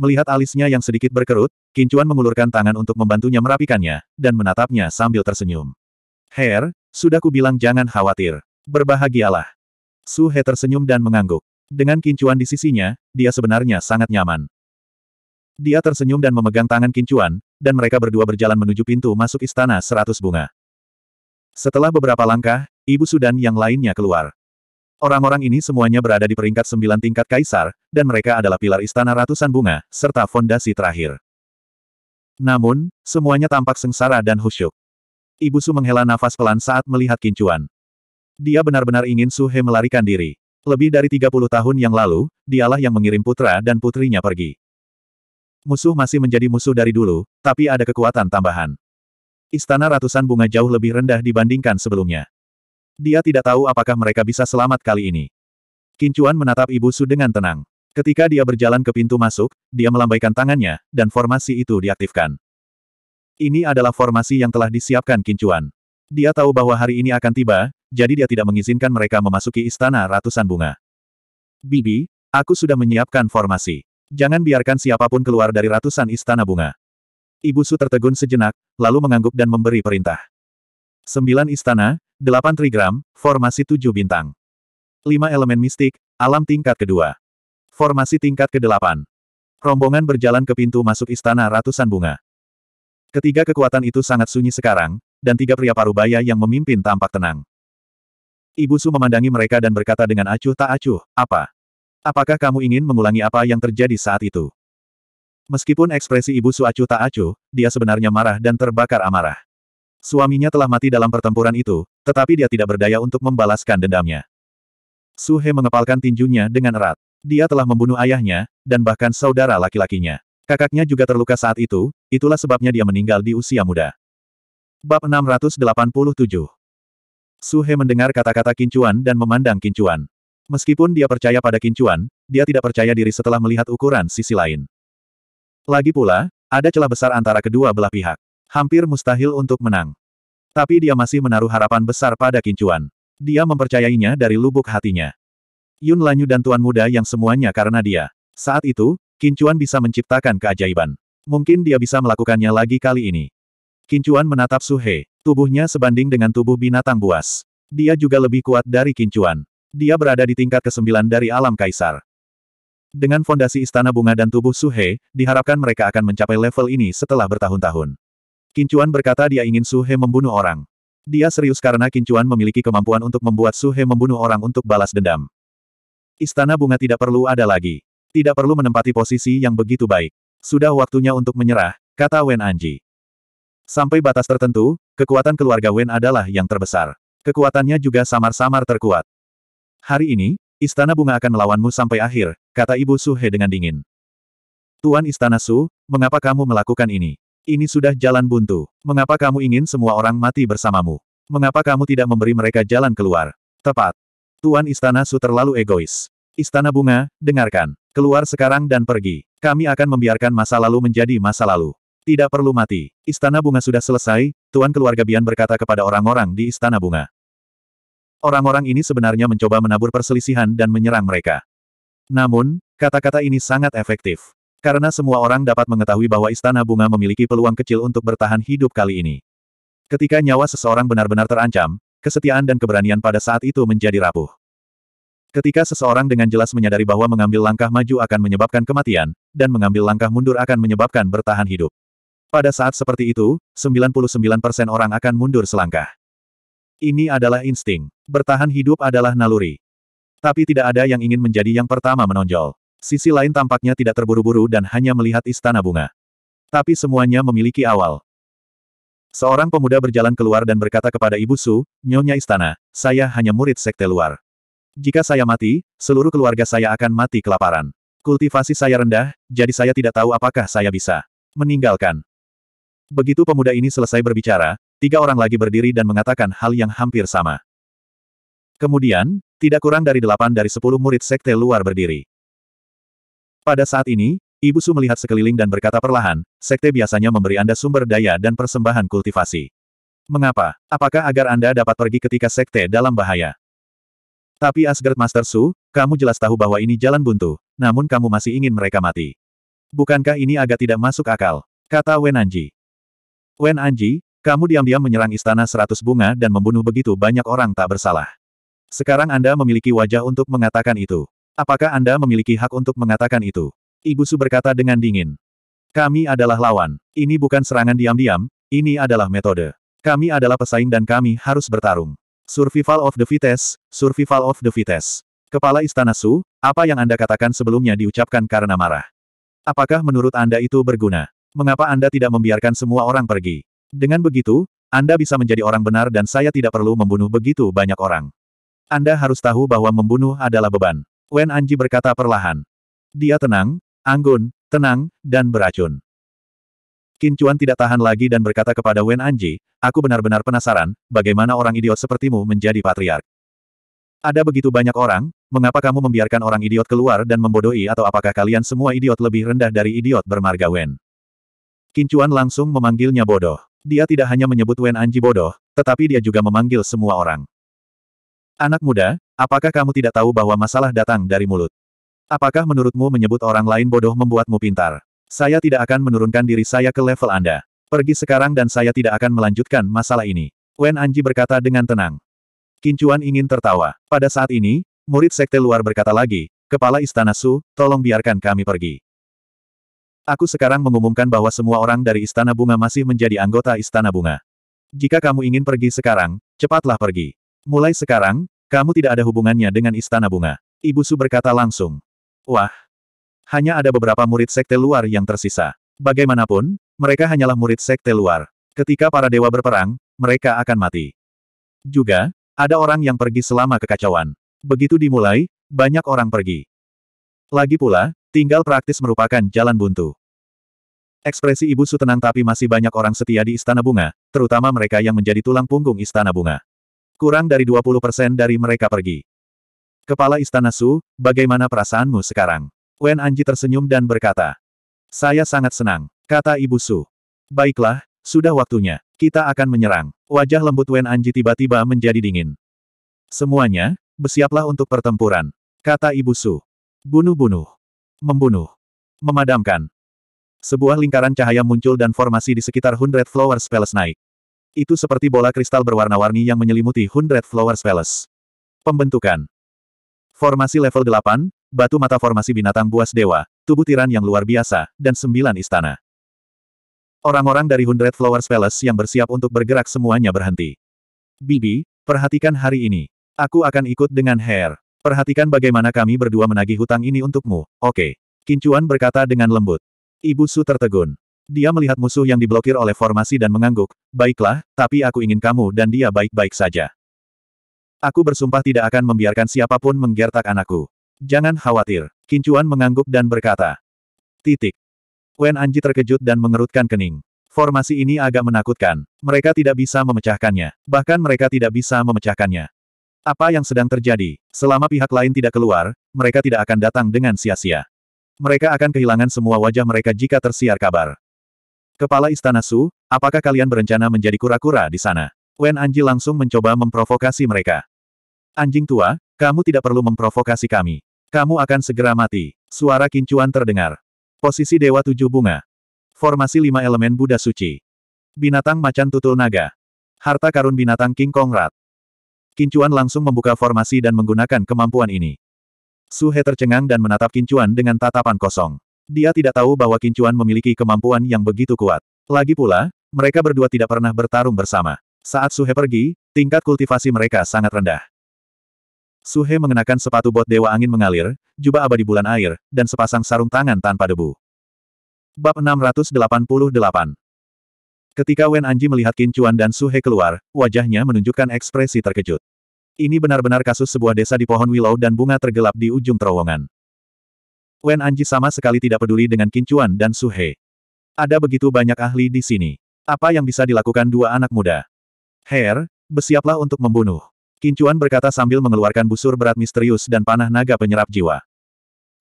Melihat alisnya yang sedikit berkerut, Kincuan mengulurkan tangan untuk membantunya merapikannya, dan menatapnya sambil tersenyum. Her, sudah kubilang jangan khawatir. Berbahagialah. Su He tersenyum dan mengangguk. Dengan Kincuan di sisinya, dia sebenarnya sangat nyaman. Dia tersenyum dan memegang tangan Kincuan, dan mereka berdua berjalan menuju pintu masuk istana seratus bunga. Setelah beberapa langkah, Ibu Sudan yang lainnya keluar. Orang-orang ini semuanya berada di peringkat sembilan tingkat kaisar, dan mereka adalah pilar istana ratusan bunga, serta fondasi terakhir. Namun, semuanya tampak sengsara dan khusyuk. Ibu Su menghela nafas pelan saat melihat kincuan. Dia benar-benar ingin Su He melarikan diri. Lebih dari 30 tahun yang lalu, dialah yang mengirim putra dan putrinya pergi. Musuh masih menjadi musuh dari dulu, tapi ada kekuatan tambahan. Istana ratusan bunga jauh lebih rendah dibandingkan sebelumnya. Dia tidak tahu apakah mereka bisa selamat kali ini. Kincuan menatap Ibu Su dengan tenang. Ketika dia berjalan ke pintu masuk, dia melambaikan tangannya, dan formasi itu diaktifkan. Ini adalah formasi yang telah disiapkan Kincuan. Dia tahu bahwa hari ini akan tiba, jadi dia tidak mengizinkan mereka memasuki istana ratusan bunga. Bibi, aku sudah menyiapkan formasi. Jangan biarkan siapapun keluar dari ratusan istana bunga. Ibu Su tertegun sejenak, lalu mengangguk dan memberi perintah. Sembilan istana, delapan trigram, formasi tujuh bintang. Lima elemen mistik, alam tingkat kedua. Formasi tingkat kedelapan. Rombongan berjalan ke pintu masuk istana ratusan bunga. Ketiga kekuatan itu sangat sunyi sekarang, dan tiga pria parubaya yang memimpin tampak tenang. Ibu Su memandangi mereka dan berkata dengan acuh tak acuh, apa? Apakah kamu ingin mengulangi apa yang terjadi saat itu? Meskipun ekspresi ibu Suacu tak acuh, dia sebenarnya marah dan terbakar amarah. Suaminya telah mati dalam pertempuran itu, tetapi dia tidak berdaya untuk membalaskan dendamnya. Suhe mengepalkan tinjunya dengan erat. Dia telah membunuh ayahnya, dan bahkan saudara laki-lakinya. Kakaknya juga terluka saat itu, itulah sebabnya dia meninggal di usia muda. Bab 687 Suhe mendengar kata-kata Kincuan dan memandang Kincuan. Meskipun dia percaya pada kincuan, dia tidak percaya diri setelah melihat ukuran sisi lain. Lagi pula, ada celah besar antara kedua belah pihak. Hampir mustahil untuk menang. Tapi dia masih menaruh harapan besar pada kincuan. Dia mempercayainya dari lubuk hatinya. Yun Lanyu dan Tuan Muda yang semuanya karena dia. Saat itu, kincuan bisa menciptakan keajaiban. Mungkin dia bisa melakukannya lagi kali ini. Kincuan menatap Suhe. Tubuhnya sebanding dengan tubuh binatang buas. Dia juga lebih kuat dari kincuan dia berada di tingkat ke-9 dari alam kaisar. Dengan fondasi istana bunga dan tubuh Suhe, diharapkan mereka akan mencapai level ini setelah bertahun-tahun. Kincuan berkata dia ingin Suhe membunuh orang. Dia serius karena Kincuan memiliki kemampuan untuk membuat Suhe membunuh orang untuk balas dendam. Istana bunga tidak perlu ada lagi. Tidak perlu menempati posisi yang begitu baik. Sudah waktunya untuk menyerah, kata Wen Anji. Sampai batas tertentu, kekuatan keluarga Wen adalah yang terbesar. Kekuatannya juga samar-samar terkuat. Hari ini, Istana Bunga akan melawanmu sampai akhir, kata Ibu Suhe dengan dingin. Tuan Istana Su, mengapa kamu melakukan ini? Ini sudah jalan buntu. Mengapa kamu ingin semua orang mati bersamamu? Mengapa kamu tidak memberi mereka jalan keluar? Tepat. Tuan Istana Su terlalu egois. Istana Bunga, dengarkan. Keluar sekarang dan pergi. Kami akan membiarkan masa lalu menjadi masa lalu. Tidak perlu mati. Istana Bunga sudah selesai, Tuan Keluarga Bian berkata kepada orang-orang di Istana Bunga. Orang-orang ini sebenarnya mencoba menabur perselisihan dan menyerang mereka. Namun, kata-kata ini sangat efektif. Karena semua orang dapat mengetahui bahwa Istana Bunga memiliki peluang kecil untuk bertahan hidup kali ini. Ketika nyawa seseorang benar-benar terancam, kesetiaan dan keberanian pada saat itu menjadi rapuh. Ketika seseorang dengan jelas menyadari bahwa mengambil langkah maju akan menyebabkan kematian, dan mengambil langkah mundur akan menyebabkan bertahan hidup. Pada saat seperti itu, 99% orang akan mundur selangkah. Ini adalah insting. Bertahan hidup adalah naluri. Tapi tidak ada yang ingin menjadi yang pertama menonjol. Sisi lain tampaknya tidak terburu-buru dan hanya melihat istana bunga. Tapi semuanya memiliki awal. Seorang pemuda berjalan keluar dan berkata kepada Ibu Su, Nyonya Istana, saya hanya murid sekte luar. Jika saya mati, seluruh keluarga saya akan mati kelaparan. Kultivasi saya rendah, jadi saya tidak tahu apakah saya bisa meninggalkan. Begitu pemuda ini selesai berbicara, tiga orang lagi berdiri dan mengatakan hal yang hampir sama. Kemudian, tidak kurang dari delapan dari sepuluh murid sekte luar berdiri. Pada saat ini, Ibu Su melihat sekeliling dan berkata perlahan, sekte biasanya memberi Anda sumber daya dan persembahan kultivasi. Mengapa? Apakah agar Anda dapat pergi ketika sekte dalam bahaya? Tapi Asgard Master Su, kamu jelas tahu bahwa ini jalan buntu, namun kamu masih ingin mereka mati. Bukankah ini agak tidak masuk akal? Kata Wen Anji. Wen Anji, kamu diam-diam menyerang istana seratus bunga dan membunuh begitu banyak orang tak bersalah. Sekarang Anda memiliki wajah untuk mengatakan itu. Apakah Anda memiliki hak untuk mengatakan itu? Ibu Su berkata dengan dingin. Kami adalah lawan. Ini bukan serangan diam-diam, ini adalah metode. Kami adalah pesaing dan kami harus bertarung. Survival of the fittest, survival of the fittest. Kepala Istana Su, apa yang Anda katakan sebelumnya diucapkan karena marah. Apakah menurut Anda itu berguna? Mengapa Anda tidak membiarkan semua orang pergi? Dengan begitu, Anda bisa menjadi orang benar dan saya tidak perlu membunuh begitu banyak orang. Anda harus tahu bahwa membunuh adalah beban. Wen Anji berkata perlahan. Dia tenang, anggun, tenang, dan beracun. Kincuan tidak tahan lagi dan berkata kepada Wen Anji, aku benar-benar penasaran, bagaimana orang idiot sepertimu menjadi patriark. Ada begitu banyak orang, mengapa kamu membiarkan orang idiot keluar dan membodohi atau apakah kalian semua idiot lebih rendah dari idiot bermarga Wen? Kincuan langsung memanggilnya bodoh. Dia tidak hanya menyebut Wen Anji bodoh, tetapi dia juga memanggil semua orang. Anak muda, apakah kamu tidak tahu bahwa masalah datang dari mulut? Apakah menurutmu menyebut orang lain bodoh membuatmu pintar? Saya tidak akan menurunkan diri saya ke level Anda. Pergi sekarang dan saya tidak akan melanjutkan masalah ini. Wen Anji berkata dengan tenang. Kincuan ingin tertawa. Pada saat ini, murid sekte luar berkata lagi, Kepala Istana Su, tolong biarkan kami pergi. Aku sekarang mengumumkan bahwa semua orang dari Istana Bunga masih menjadi anggota Istana Bunga. Jika kamu ingin pergi sekarang, cepatlah pergi. Mulai sekarang, kamu tidak ada hubungannya dengan Istana Bunga. Ibu Su berkata langsung. Wah. Hanya ada beberapa murid sekte luar yang tersisa. Bagaimanapun, mereka hanyalah murid sekte luar. Ketika para dewa berperang, mereka akan mati. Juga, ada orang yang pergi selama kekacauan. Begitu dimulai, banyak orang pergi. Lagi pula, Tinggal praktis merupakan jalan buntu. Ekspresi Ibu Su tenang tapi masih banyak orang setia di Istana Bunga, terutama mereka yang menjadi tulang punggung Istana Bunga. Kurang dari 20 persen dari mereka pergi. Kepala Istana Su, bagaimana perasaanmu sekarang? Wen Anji tersenyum dan berkata. Saya sangat senang, kata Ibu Su. Baiklah, sudah waktunya. Kita akan menyerang. Wajah lembut Wen Anji tiba-tiba menjadi dingin. Semuanya, bersiaplah untuk pertempuran. Kata Ibu Su. Bunuh-bunuh. Membunuh. Memadamkan. Sebuah lingkaran cahaya muncul dan formasi di sekitar Hundred Flowers Palace naik. Itu seperti bola kristal berwarna-warni yang menyelimuti Hundred Flowers Palace. Pembentukan. Formasi level 8, batu mata formasi binatang buas dewa, tubuh tiran yang luar biasa, dan sembilan istana. Orang-orang dari Hundred Flowers Palace yang bersiap untuk bergerak semuanya berhenti. Bibi, perhatikan hari ini. Aku akan ikut dengan Hair. Perhatikan bagaimana kami berdua menagih hutang ini untukmu, oke. Okay. Kincuan berkata dengan lembut. Ibu Su tertegun. Dia melihat musuh yang diblokir oleh formasi dan mengangguk, baiklah, tapi aku ingin kamu dan dia baik-baik saja. Aku bersumpah tidak akan membiarkan siapapun menggertak anakku. Jangan khawatir. Kincuan mengangguk dan berkata. Titik. Wen Anji terkejut dan mengerutkan kening. Formasi ini agak menakutkan. Mereka tidak bisa memecahkannya. Bahkan mereka tidak bisa memecahkannya. Apa yang sedang terjadi? Selama pihak lain tidak keluar, mereka tidak akan datang dengan sia-sia. Mereka akan kehilangan semua wajah mereka jika tersiar kabar. Kepala Istana Su, apakah kalian berencana menjadi kura-kura di sana? Wen Anji langsung mencoba memprovokasi mereka. Anjing tua, kamu tidak perlu memprovokasi kami. Kamu akan segera mati. Suara kincuan terdengar. Posisi Dewa Tujuh Bunga. Formasi lima elemen Buddha Suci. Binatang Macan Tutul Naga. Harta karun binatang King Kong Rat. Kincuan langsung membuka formasi dan menggunakan kemampuan ini. Suhe tercengang dan menatap Kincuan dengan tatapan kosong. Dia tidak tahu bahwa Kincuan memiliki kemampuan yang begitu kuat. Lagi pula, mereka berdua tidak pernah bertarung bersama. Saat Suhe pergi, tingkat kultivasi mereka sangat rendah. Suhe mengenakan sepatu bot dewa angin mengalir, jubah abadi bulan air, dan sepasang sarung tangan tanpa debu. Bab 688 Ketika Wen Anji melihat Qin Chuan dan Su He keluar, wajahnya menunjukkan ekspresi terkejut. Ini benar-benar kasus sebuah desa di pohon willow dan bunga tergelap di ujung terowongan. Wen Anji sama sekali tidak peduli dengan Qin Chuan dan Su He. Ada begitu banyak ahli di sini. Apa yang bisa dilakukan dua anak muda? Her, bersiaplah untuk membunuh. Qin Chuan berkata sambil mengeluarkan busur berat misterius dan panah naga penyerap jiwa.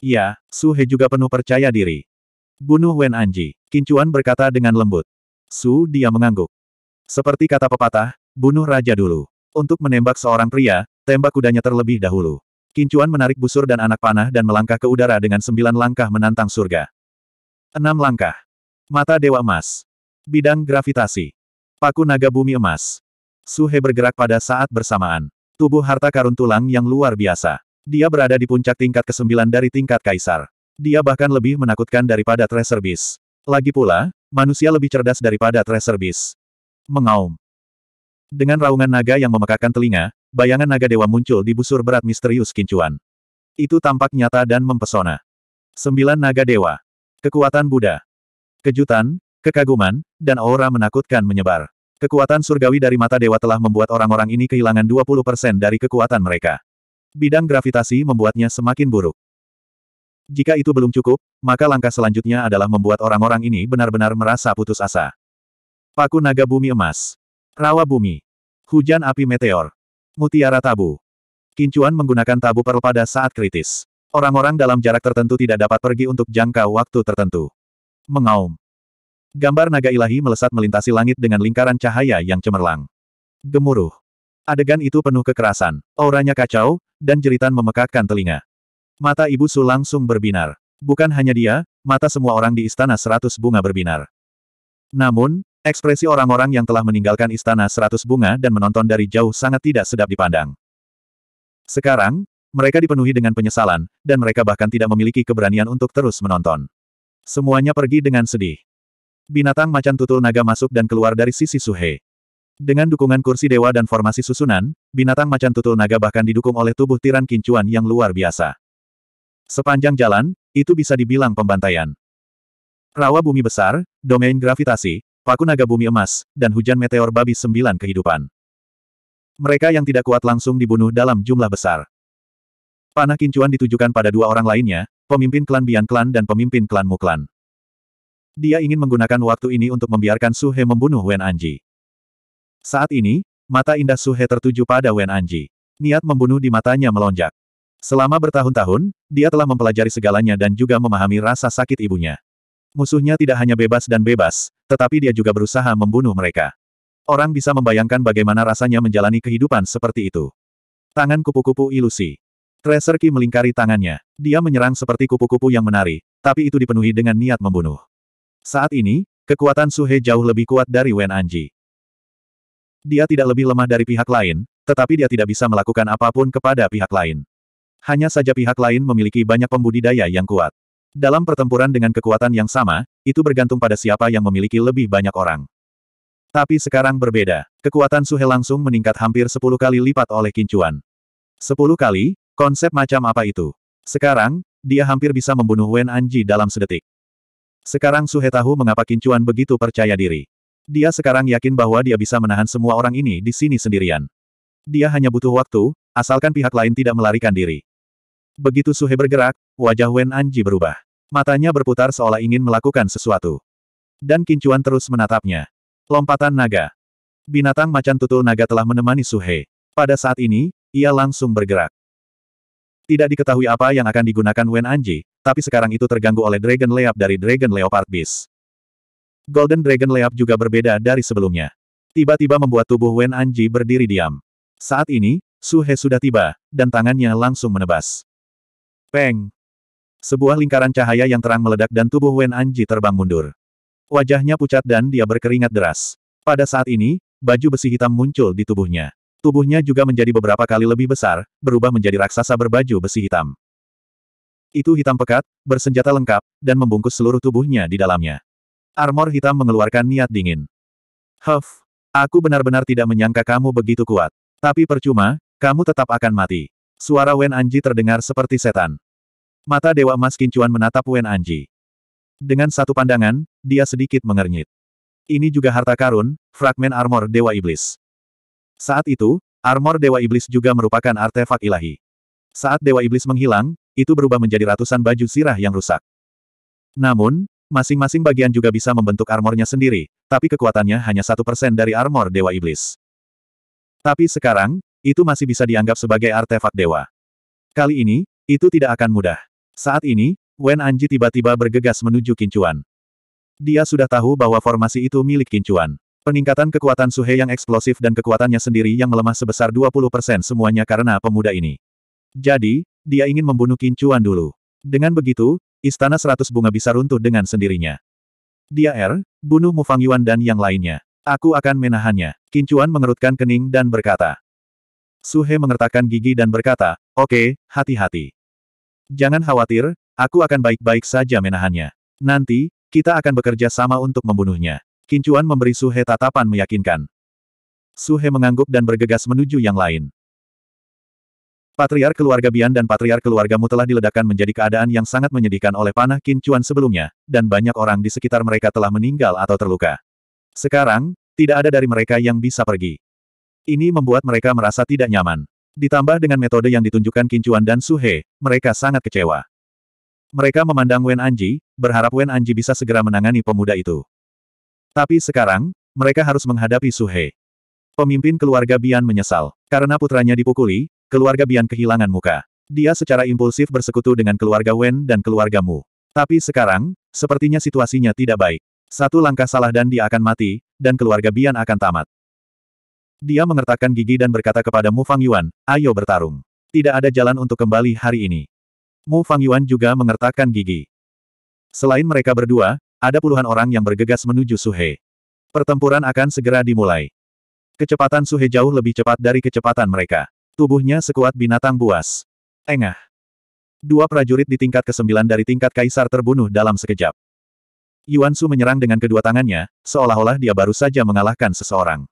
Ya, Su He juga penuh percaya diri. Bunuh Wen Anji, Qin Chuan berkata dengan lembut. Su dia mengangguk. Seperti kata pepatah, bunuh raja dulu. Untuk menembak seorang pria, tembak kudanya terlebih dahulu. Kincuan menarik busur dan anak panah dan melangkah ke udara dengan sembilan langkah menantang surga. Enam langkah. Mata Dewa Emas. Bidang Gravitasi. Paku Naga Bumi Emas. Suhe bergerak pada saat bersamaan. Tubuh harta karun tulang yang luar biasa. Dia berada di puncak tingkat ke-9 dari tingkat kaisar. Dia bahkan lebih menakutkan daripada Treasure Beast. Lagi pula, manusia lebih cerdas daripada Tracer Beast. Mengaum. Dengan raungan naga yang memekakan telinga, bayangan naga dewa muncul di busur berat misterius kincuan. Itu tampak nyata dan mempesona. Sembilan naga dewa. Kekuatan Buddha. Kejutan, kekaguman, dan aura menakutkan menyebar. Kekuatan surgawi dari mata dewa telah membuat orang-orang ini kehilangan 20% dari kekuatan mereka. Bidang gravitasi membuatnya semakin buruk. Jika itu belum cukup, maka langkah selanjutnya adalah membuat orang-orang ini benar-benar merasa putus asa. Paku naga bumi emas. Rawa bumi. Hujan api meteor. Mutiara tabu. Kincuan menggunakan tabu perl pada saat kritis. Orang-orang dalam jarak tertentu tidak dapat pergi untuk jangka waktu tertentu. Mengaum. Gambar naga ilahi melesat melintasi langit dengan lingkaran cahaya yang cemerlang. Gemuruh. Adegan itu penuh kekerasan, auranya kacau, dan jeritan memekakkan telinga. Mata Ibu Su langsung berbinar. Bukan hanya dia, mata semua orang di Istana Seratus Bunga berbinar. Namun, ekspresi orang-orang yang telah meninggalkan Istana Seratus Bunga dan menonton dari jauh sangat tidak sedap dipandang. Sekarang, mereka dipenuhi dengan penyesalan, dan mereka bahkan tidak memiliki keberanian untuk terus menonton. Semuanya pergi dengan sedih. Binatang macan tutul naga masuk dan keluar dari sisi Suhe. Dengan dukungan kursi dewa dan formasi susunan, binatang macan tutul naga bahkan didukung oleh tubuh tiran kincuan yang luar biasa. Sepanjang jalan, itu bisa dibilang pembantaian. Rawa bumi besar, domain gravitasi, paku naga bumi emas, dan hujan meteor babi sembilan kehidupan. Mereka yang tidak kuat langsung dibunuh dalam jumlah besar. Panah kincuan ditujukan pada dua orang lainnya, pemimpin klan Bian Klan dan pemimpin klan Muklan. Dia ingin menggunakan waktu ini untuk membiarkan Suhe membunuh Wen Anji. Saat ini, mata indah Suhe tertuju pada Wen Anji. Niat membunuh di matanya melonjak. Selama bertahun-tahun, dia telah mempelajari segalanya dan juga memahami rasa sakit ibunya. Musuhnya tidak hanya bebas dan bebas, tetapi dia juga berusaha membunuh mereka. Orang bisa membayangkan bagaimana rasanya menjalani kehidupan seperti itu. Tangan kupu-kupu ilusi. Tracer Ki melingkari tangannya. Dia menyerang seperti kupu-kupu yang menari, tapi itu dipenuhi dengan niat membunuh. Saat ini, kekuatan Suhe jauh lebih kuat dari Wen Anji. Dia tidak lebih lemah dari pihak lain, tetapi dia tidak bisa melakukan apapun kepada pihak lain. Hanya saja pihak lain memiliki banyak pembudidaya yang kuat. Dalam pertempuran dengan kekuatan yang sama, itu bergantung pada siapa yang memiliki lebih banyak orang. Tapi sekarang berbeda. Kekuatan Suhe langsung meningkat hampir 10 kali lipat oleh Kincuan. 10 kali? Konsep macam apa itu? Sekarang, dia hampir bisa membunuh Wen Anji dalam sedetik. Sekarang Suhe tahu mengapa Kincuan begitu percaya diri. Dia sekarang yakin bahwa dia bisa menahan semua orang ini di sini sendirian. Dia hanya butuh waktu, asalkan pihak lain tidak melarikan diri. Begitu Suhe bergerak, wajah Wen Anji berubah. Matanya berputar seolah ingin melakukan sesuatu. Dan Kincuan terus menatapnya. Lompatan naga. Binatang macan tutul naga telah menemani Suhe. Pada saat ini, ia langsung bergerak. Tidak diketahui apa yang akan digunakan Wen Anji, tapi sekarang itu terganggu oleh Dragon Leap dari Dragon Leopard Beast. Golden Dragon Leap juga berbeda dari sebelumnya. Tiba-tiba membuat tubuh Wen Anji berdiri diam. Saat ini, Suhe sudah tiba, dan tangannya langsung menebas. Peng. Sebuah lingkaran cahaya yang terang meledak dan tubuh Wen Anji terbang mundur. Wajahnya pucat dan dia berkeringat deras. Pada saat ini, baju besi hitam muncul di tubuhnya. Tubuhnya juga menjadi beberapa kali lebih besar, berubah menjadi raksasa berbaju besi hitam. Itu hitam pekat, bersenjata lengkap, dan membungkus seluruh tubuhnya di dalamnya. Armor hitam mengeluarkan niat dingin. Huff, aku benar-benar tidak menyangka kamu begitu kuat. Tapi percuma, kamu tetap akan mati. Suara Wen Anji terdengar seperti setan. Mata Dewa Emas Kincuan menatap Wen Anji. Dengan satu pandangan, dia sedikit mengernyit. Ini juga harta karun, fragmen armor Dewa Iblis. Saat itu, armor Dewa Iblis juga merupakan artefak ilahi. Saat Dewa Iblis menghilang, itu berubah menjadi ratusan baju sirah yang rusak. Namun, masing-masing bagian juga bisa membentuk armornya sendiri, tapi kekuatannya hanya satu persen dari armor Dewa Iblis. Tapi sekarang, itu masih bisa dianggap sebagai artefak dewa. Kali ini, itu tidak akan mudah. Saat ini, Wen Anji tiba-tiba bergegas menuju Kincuan. Dia sudah tahu bahwa formasi itu milik Kincuan. Peningkatan kekuatan Suhe yang eksplosif dan kekuatannya sendiri yang melemah sebesar 20% semuanya karena pemuda ini. Jadi, dia ingin membunuh Kincuan dulu. Dengan begitu, istana seratus bunga bisa runtuh dengan sendirinya. Dia er, bunuh Mufang Yuan dan yang lainnya. Aku akan menahannya. Kincuan mengerutkan kening dan berkata. Suhe mengertakkan gigi dan berkata, Oke, okay, hati-hati. Jangan khawatir, aku akan baik-baik saja menahannya. Nanti, kita akan bekerja sama untuk membunuhnya. Kincuan memberi Suhe tatapan meyakinkan. Suhe mengangguk dan bergegas menuju yang lain. Patriar keluarga Bian dan patriar keluargamu telah diledakkan menjadi keadaan yang sangat menyedihkan oleh panah Kincuan sebelumnya, dan banyak orang di sekitar mereka telah meninggal atau terluka. Sekarang, tidak ada dari mereka yang bisa pergi. Ini membuat mereka merasa tidak nyaman. Ditambah dengan metode yang ditunjukkan Kincuan dan Suhe, mereka sangat kecewa. Mereka memandang Wen Anji, berharap Wen Anji bisa segera menangani pemuda itu. Tapi sekarang, mereka harus menghadapi Suhe. Pemimpin keluarga Bian menyesal. Karena putranya dipukuli, keluarga Bian kehilangan muka. Dia secara impulsif bersekutu dengan keluarga Wen dan keluarga Mu. Tapi sekarang, sepertinya situasinya tidak baik. Satu langkah salah dan dia akan mati, dan keluarga Bian akan tamat. Dia mengertakkan gigi dan berkata kepada Mu Fang Yuan, ayo bertarung. Tidak ada jalan untuk kembali hari ini. Mu Fang Yuan juga mengertakkan gigi. Selain mereka berdua, ada puluhan orang yang bergegas menuju Suhe. Pertempuran akan segera dimulai. Kecepatan Suhe jauh lebih cepat dari kecepatan mereka. Tubuhnya sekuat binatang buas. Engah. Dua prajurit di tingkat ke-9 dari tingkat kaisar terbunuh dalam sekejap. Yuan Su menyerang dengan kedua tangannya, seolah-olah dia baru saja mengalahkan seseorang.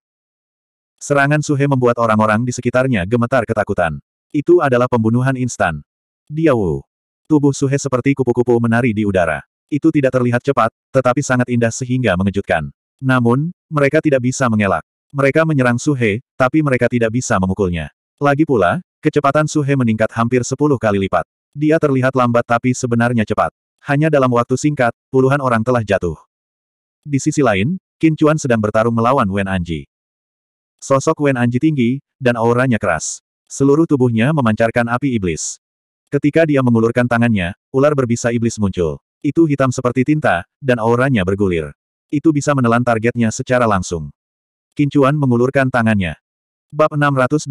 Serangan Suhe membuat orang-orang di sekitarnya gemetar ketakutan. Itu adalah pembunuhan instan. Diawu. Tubuh Suhe seperti kupu-kupu menari di udara. Itu tidak terlihat cepat, tetapi sangat indah sehingga mengejutkan. Namun, mereka tidak bisa mengelak. Mereka menyerang Suhe, tapi mereka tidak bisa memukulnya. Lagi pula, kecepatan Suhe meningkat hampir 10 kali lipat. Dia terlihat lambat tapi sebenarnya cepat. Hanya dalam waktu singkat, puluhan orang telah jatuh. Di sisi lain, Qin Chuan sedang bertarung melawan Wen Anji. Sosok Wen Anji tinggi, dan auranya keras. Seluruh tubuhnya memancarkan api iblis. Ketika dia mengulurkan tangannya, ular berbisa iblis muncul. Itu hitam seperti tinta, dan auranya bergulir. Itu bisa menelan targetnya secara langsung. Kincuan mengulurkan tangannya. Bab 689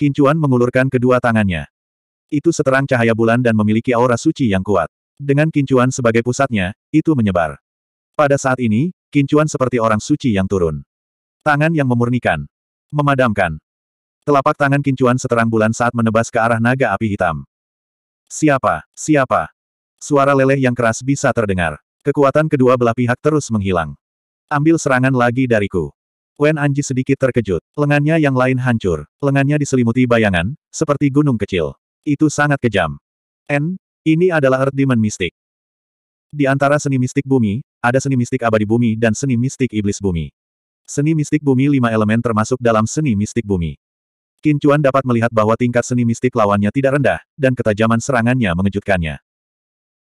Kincuan mengulurkan kedua tangannya. Itu seterang cahaya bulan dan memiliki aura suci yang kuat. Dengan Kincuan sebagai pusatnya, itu menyebar. Pada saat ini, Kincuan seperti orang suci yang turun. Tangan yang memurnikan. Memadamkan. Telapak tangan kincuan seterang bulan saat menebas ke arah naga api hitam. Siapa? Siapa? Suara leleh yang keras bisa terdengar. Kekuatan kedua belah pihak terus menghilang. Ambil serangan lagi dariku. Wen Anji sedikit terkejut. Lengannya yang lain hancur. Lengannya diselimuti bayangan, seperti gunung kecil. Itu sangat kejam. N, ini adalah Earth Demon Mystic. Di antara seni mistik bumi, ada seni mistik abadi bumi dan seni mistik iblis bumi. Seni mistik bumi lima elemen termasuk dalam seni mistik bumi. Qin Chuan dapat melihat bahwa tingkat seni mistik lawannya tidak rendah, dan ketajaman serangannya mengejutkannya.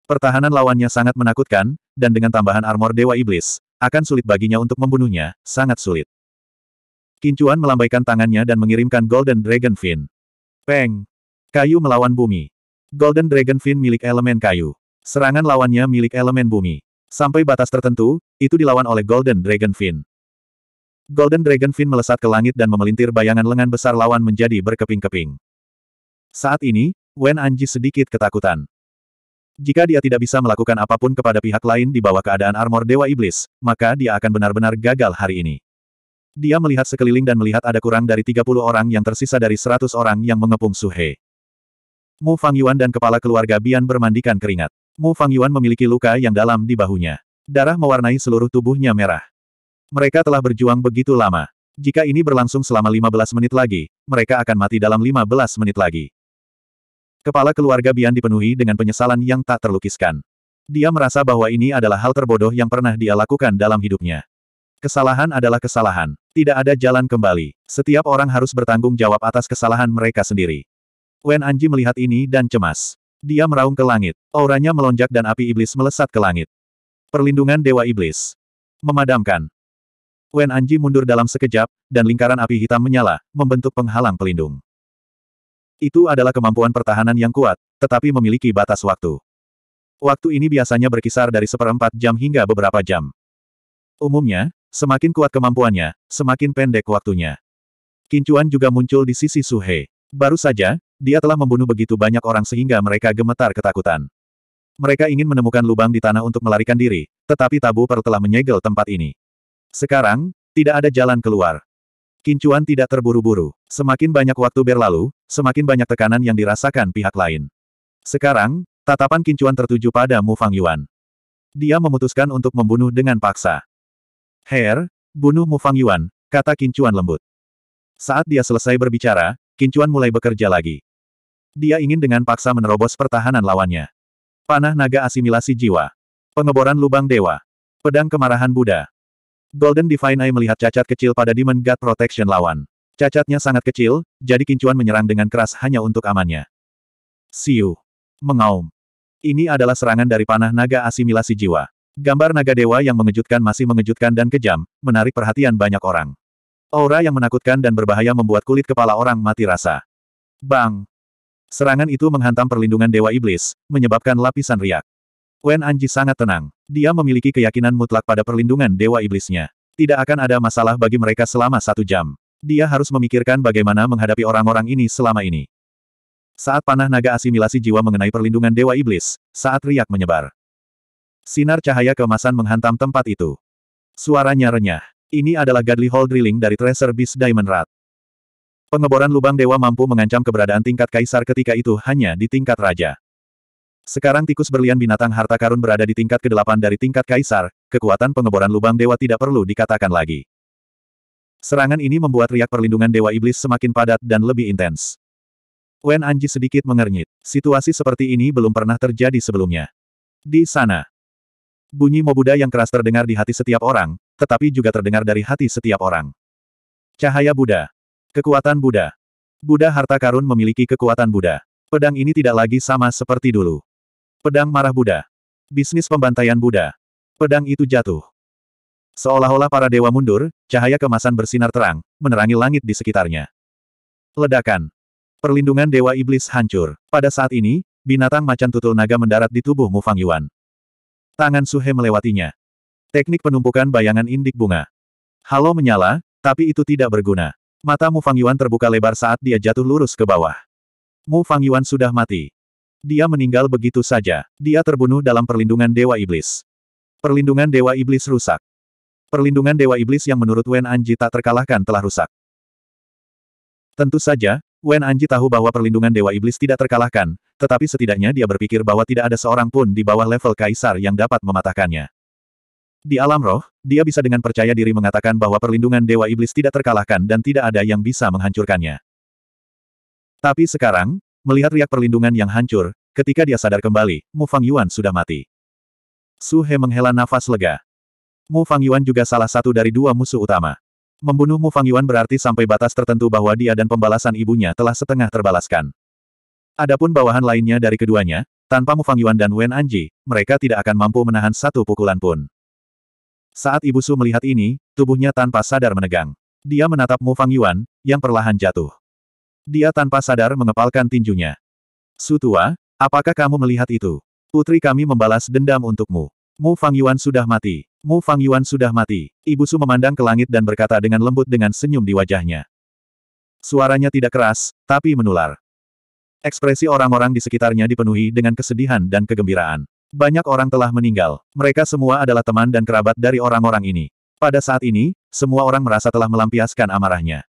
Pertahanan lawannya sangat menakutkan, dan dengan tambahan armor Dewa Iblis, akan sulit baginya untuk membunuhnya, sangat sulit. Qin Chuan melambaikan tangannya dan mengirimkan Golden Dragon Fin. Peng! Kayu melawan bumi. Golden Dragon Fin milik elemen kayu. Serangan lawannya milik elemen bumi. Sampai batas tertentu, itu dilawan oleh Golden Dragon Fin. Golden Dragon Fin melesat ke langit dan memelintir bayangan lengan besar lawan menjadi berkeping-keping. Saat ini, Wen Anji sedikit ketakutan. Jika dia tidak bisa melakukan apapun kepada pihak lain di bawah keadaan armor Dewa Iblis, maka dia akan benar-benar gagal hari ini. Dia melihat sekeliling dan melihat ada kurang dari 30 orang yang tersisa dari 100 orang yang mengepung Suhe. Mu Fang Yuan dan kepala keluarga Bian bermandikan keringat. Mu Fang Yuan memiliki luka yang dalam di bahunya. Darah mewarnai seluruh tubuhnya merah. Mereka telah berjuang begitu lama. Jika ini berlangsung selama 15 menit lagi, mereka akan mati dalam 15 menit lagi. Kepala keluarga Bian dipenuhi dengan penyesalan yang tak terlukiskan. Dia merasa bahwa ini adalah hal terbodoh yang pernah dia lakukan dalam hidupnya. Kesalahan adalah kesalahan. Tidak ada jalan kembali. Setiap orang harus bertanggung jawab atas kesalahan mereka sendiri. Wen Anji melihat ini dan cemas. Dia meraung ke langit. Auranya melonjak dan api iblis melesat ke langit. Perlindungan Dewa Iblis. Memadamkan. Wen Anji mundur dalam sekejap, dan lingkaran api hitam menyala, membentuk penghalang pelindung. Itu adalah kemampuan pertahanan yang kuat, tetapi memiliki batas waktu. Waktu ini biasanya berkisar dari seperempat jam hingga beberapa jam. Umumnya, semakin kuat kemampuannya, semakin pendek waktunya. Kincuan juga muncul di sisi Suhe. Baru saja, dia telah membunuh begitu banyak orang sehingga mereka gemetar ketakutan. Mereka ingin menemukan lubang di tanah untuk melarikan diri, tetapi Tabu Per telah menyegel tempat ini. Sekarang, tidak ada jalan keluar. Kincuan tidak terburu-buru. Semakin banyak waktu berlalu, semakin banyak tekanan yang dirasakan pihak lain. Sekarang, tatapan Kincuan tertuju pada Mu Fang Yuan. Dia memutuskan untuk membunuh dengan paksa. Her, bunuh Mu Fang Yuan, kata Kincuan lembut. Saat dia selesai berbicara, Kincuan mulai bekerja lagi. Dia ingin dengan paksa menerobos pertahanan lawannya. Panah naga asimilasi jiwa. Pengeboran lubang dewa. Pedang kemarahan Buddha. Golden Divine Eye melihat cacat kecil pada Demon God Protection lawan. Cacatnya sangat kecil, jadi kincuan menyerang dengan keras hanya untuk amannya. Siu. Mengaum. Ini adalah serangan dari panah naga asimilasi jiwa. Gambar naga dewa yang mengejutkan masih mengejutkan dan kejam, menarik perhatian banyak orang. Aura yang menakutkan dan berbahaya membuat kulit kepala orang mati rasa. Bang! Serangan itu menghantam perlindungan Dewa Iblis, menyebabkan lapisan riak. Wen Anji sangat tenang. Dia memiliki keyakinan mutlak pada perlindungan dewa iblisnya. Tidak akan ada masalah bagi mereka selama satu jam. Dia harus memikirkan bagaimana menghadapi orang-orang ini selama ini. Saat panah naga asimilasi jiwa mengenai perlindungan dewa iblis, saat riak menyebar. Sinar cahaya kemasan menghantam tempat itu. Suaranya renyah. Ini adalah Godly Hall Drilling dari Treasure Beast Diamond Rat. Pengeboran lubang dewa mampu mengancam keberadaan tingkat kaisar ketika itu hanya di tingkat raja. Sekarang tikus berlian binatang harta karun berada di tingkat ke-8 dari tingkat kaisar, kekuatan pengeboran lubang dewa tidak perlu dikatakan lagi. Serangan ini membuat riak perlindungan dewa iblis semakin padat dan lebih intens. Wen Anji sedikit mengernyit. Situasi seperti ini belum pernah terjadi sebelumnya. Di sana. Bunyi Mobuda yang keras terdengar di hati setiap orang, tetapi juga terdengar dari hati setiap orang. Cahaya Buddha. Kekuatan Buddha. Buddha harta karun memiliki kekuatan Buddha. Pedang ini tidak lagi sama seperti dulu. Pedang Marah Buddha. Bisnis pembantaian Buddha. Pedang itu jatuh. Seolah-olah para dewa mundur, cahaya kemasan bersinar terang, menerangi langit di sekitarnya. Ledakan. Perlindungan Dewa Iblis hancur. Pada saat ini, binatang macan tutul naga mendarat di tubuh Mu Fang Yuan. Tangan Suhe melewatinya. Teknik penumpukan bayangan indik bunga. Halo menyala, tapi itu tidak berguna. Mata Mu Fang Yuan terbuka lebar saat dia jatuh lurus ke bawah. Mu Fang Yuan sudah mati. Dia meninggal begitu saja. Dia terbunuh dalam perlindungan Dewa Iblis. Perlindungan Dewa Iblis rusak. Perlindungan Dewa Iblis yang menurut Wen Anji tak terkalahkan telah rusak. Tentu saja, Wen Anji tahu bahwa perlindungan Dewa Iblis tidak terkalahkan, tetapi setidaknya dia berpikir bahwa tidak ada seorang pun di bawah level Kaisar yang dapat mematahkannya. Di alam roh, dia bisa dengan percaya diri mengatakan bahwa perlindungan Dewa Iblis tidak terkalahkan dan tidak ada yang bisa menghancurkannya. Tapi sekarang, Melihat riak perlindungan yang hancur, ketika dia sadar kembali, Mu Fang Yuan sudah mati. Su He menghela nafas lega. Mu Fang Yuan juga salah satu dari dua musuh utama. Membunuh Mu Fang Yuan berarti sampai batas tertentu bahwa dia dan pembalasan ibunya telah setengah terbalaskan. Adapun bawahan lainnya dari keduanya, tanpa Mu Fang Yuan dan Wen Anji, mereka tidak akan mampu menahan satu pukulan pun. Saat Ibu Su melihat ini, tubuhnya tanpa sadar menegang. Dia menatap Mu Fang Yuan, yang perlahan jatuh. Dia tanpa sadar mengepalkan tinjunya. Sutua, apakah kamu melihat itu? Putri kami membalas dendam untukmu. Mu Fang Yuan sudah mati. Mu Fang Yuan sudah mati. Ibu Su memandang ke langit dan berkata dengan lembut dengan senyum di wajahnya. Suaranya tidak keras, tapi menular. Ekspresi orang-orang di sekitarnya dipenuhi dengan kesedihan dan kegembiraan. Banyak orang telah meninggal. Mereka semua adalah teman dan kerabat dari orang-orang ini. Pada saat ini, semua orang merasa telah melampiaskan amarahnya.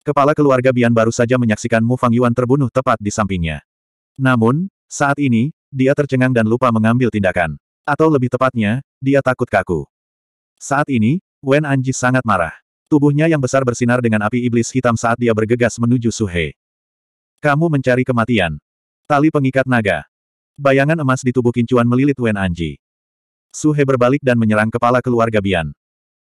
Kepala keluarga Bian baru saja menyaksikan Mu Fang Yuan terbunuh tepat di sampingnya. Namun, saat ini, dia tercengang dan lupa mengambil tindakan. Atau lebih tepatnya, dia takut kaku. Saat ini, Wen Anji sangat marah. Tubuhnya yang besar bersinar dengan api iblis hitam saat dia bergegas menuju Suhe. Kamu mencari kematian. Tali pengikat naga. Bayangan emas di tubuh kincuan melilit Wen Anji. Suhe berbalik dan menyerang kepala keluarga Bian.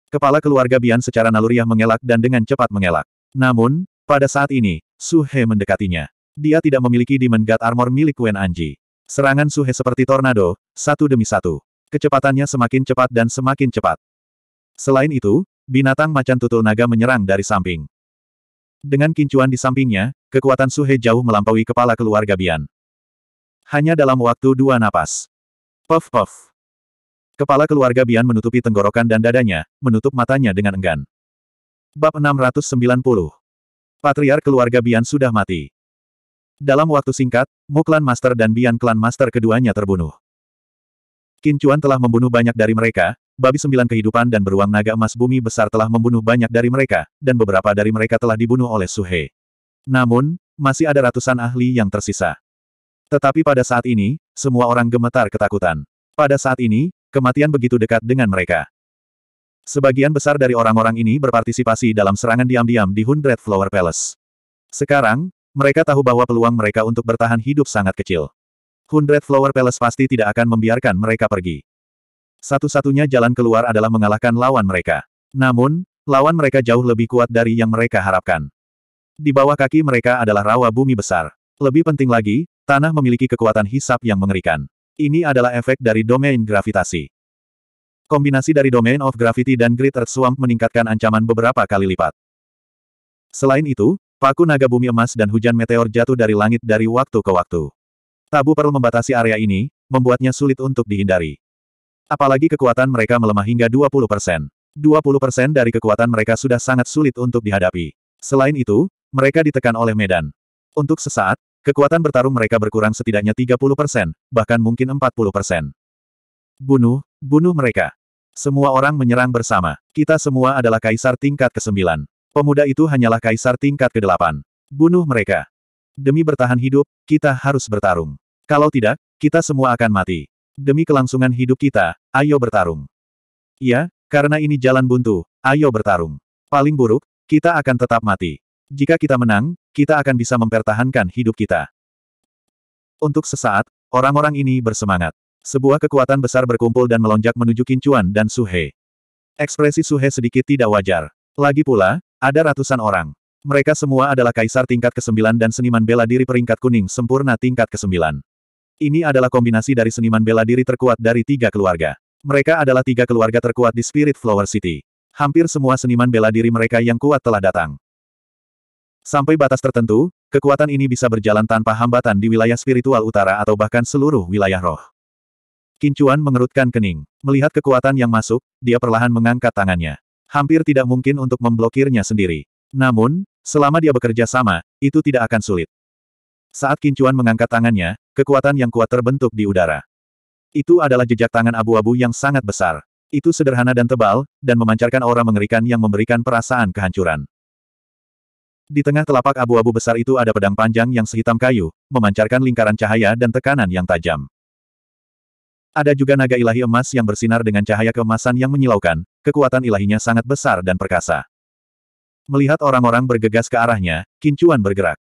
Kepala keluarga Bian secara naluriah mengelak dan dengan cepat mengelak. Namun, pada saat ini, Suhe mendekatinya. Dia tidak memiliki Demon God Armor milik Wen Anji. Serangan Suhe seperti tornado, satu demi satu. Kecepatannya semakin cepat dan semakin cepat. Selain itu, binatang macan tutul naga menyerang dari samping. Dengan kincuan di sampingnya, kekuatan Suhe jauh melampaui kepala keluarga Bian. Hanya dalam waktu dua napas. Puff puff. Kepala keluarga Bian menutupi tenggorokan dan dadanya, menutup matanya dengan enggan. Bab 690. patriar keluarga Bian sudah mati. Dalam waktu singkat, muklan Master dan Bian Clan Master keduanya terbunuh. kincuan telah membunuh banyak dari mereka, babi sembilan kehidupan dan beruang naga emas bumi besar telah membunuh banyak dari mereka, dan beberapa dari mereka telah dibunuh oleh Suhe. Namun, masih ada ratusan ahli yang tersisa. Tetapi pada saat ini, semua orang gemetar ketakutan. Pada saat ini, kematian begitu dekat dengan mereka. Sebagian besar dari orang-orang ini berpartisipasi dalam serangan diam-diam di Hundred Flower Palace. Sekarang, mereka tahu bahwa peluang mereka untuk bertahan hidup sangat kecil. Hundred Flower Palace pasti tidak akan membiarkan mereka pergi. Satu-satunya jalan keluar adalah mengalahkan lawan mereka. Namun, lawan mereka jauh lebih kuat dari yang mereka harapkan. Di bawah kaki mereka adalah rawa bumi besar. Lebih penting lagi, tanah memiliki kekuatan hisap yang mengerikan. Ini adalah efek dari domain gravitasi. Kombinasi dari Domain of Gravity dan Great Earth Swamp meningkatkan ancaman beberapa kali lipat. Selain itu, paku naga bumi emas dan hujan meteor jatuh dari langit dari waktu ke waktu. Tabu perlu membatasi area ini, membuatnya sulit untuk dihindari. Apalagi kekuatan mereka melemah hingga 20 persen. 20 persen dari kekuatan mereka sudah sangat sulit untuk dihadapi. Selain itu, mereka ditekan oleh medan. Untuk sesaat, kekuatan bertarung mereka berkurang setidaknya 30 persen, bahkan mungkin 40 persen. Bunuh, bunuh mereka. Semua orang menyerang bersama. Kita semua adalah kaisar tingkat ke-9. Pemuda itu hanyalah kaisar tingkat ke-8. Bunuh mereka. Demi bertahan hidup, kita harus bertarung. Kalau tidak, kita semua akan mati. Demi kelangsungan hidup kita, ayo bertarung. Iya, karena ini jalan buntu, ayo bertarung. Paling buruk, kita akan tetap mati. Jika kita menang, kita akan bisa mempertahankan hidup kita. Untuk sesaat, orang-orang ini bersemangat. Sebuah kekuatan besar berkumpul dan melonjak menuju Kincuan dan Suhe. Ekspresi Suhe sedikit tidak wajar. Lagi pula, ada ratusan orang. Mereka semua adalah kaisar tingkat ke-9 dan seniman bela diri peringkat kuning sempurna tingkat ke-9. Ini adalah kombinasi dari seniman bela diri terkuat dari tiga keluarga. Mereka adalah tiga keluarga terkuat di Spirit Flower City. Hampir semua seniman bela diri mereka yang kuat telah datang. Sampai batas tertentu, kekuatan ini bisa berjalan tanpa hambatan di wilayah spiritual utara atau bahkan seluruh wilayah roh. Kincuan mengerutkan kening. Melihat kekuatan yang masuk, dia perlahan mengangkat tangannya. Hampir tidak mungkin untuk memblokirnya sendiri. Namun, selama dia bekerja sama, itu tidak akan sulit. Saat Kincuan mengangkat tangannya, kekuatan yang kuat terbentuk di udara. Itu adalah jejak tangan abu-abu yang sangat besar. Itu sederhana dan tebal, dan memancarkan aura mengerikan yang memberikan perasaan kehancuran. Di tengah telapak abu-abu besar itu ada pedang panjang yang sehitam kayu, memancarkan lingkaran cahaya dan tekanan yang tajam. Ada juga naga ilahi emas yang bersinar dengan cahaya keemasan yang menyilaukan, kekuatan ilahinya sangat besar dan perkasa. Melihat orang-orang bergegas ke arahnya, Kincuan bergerak.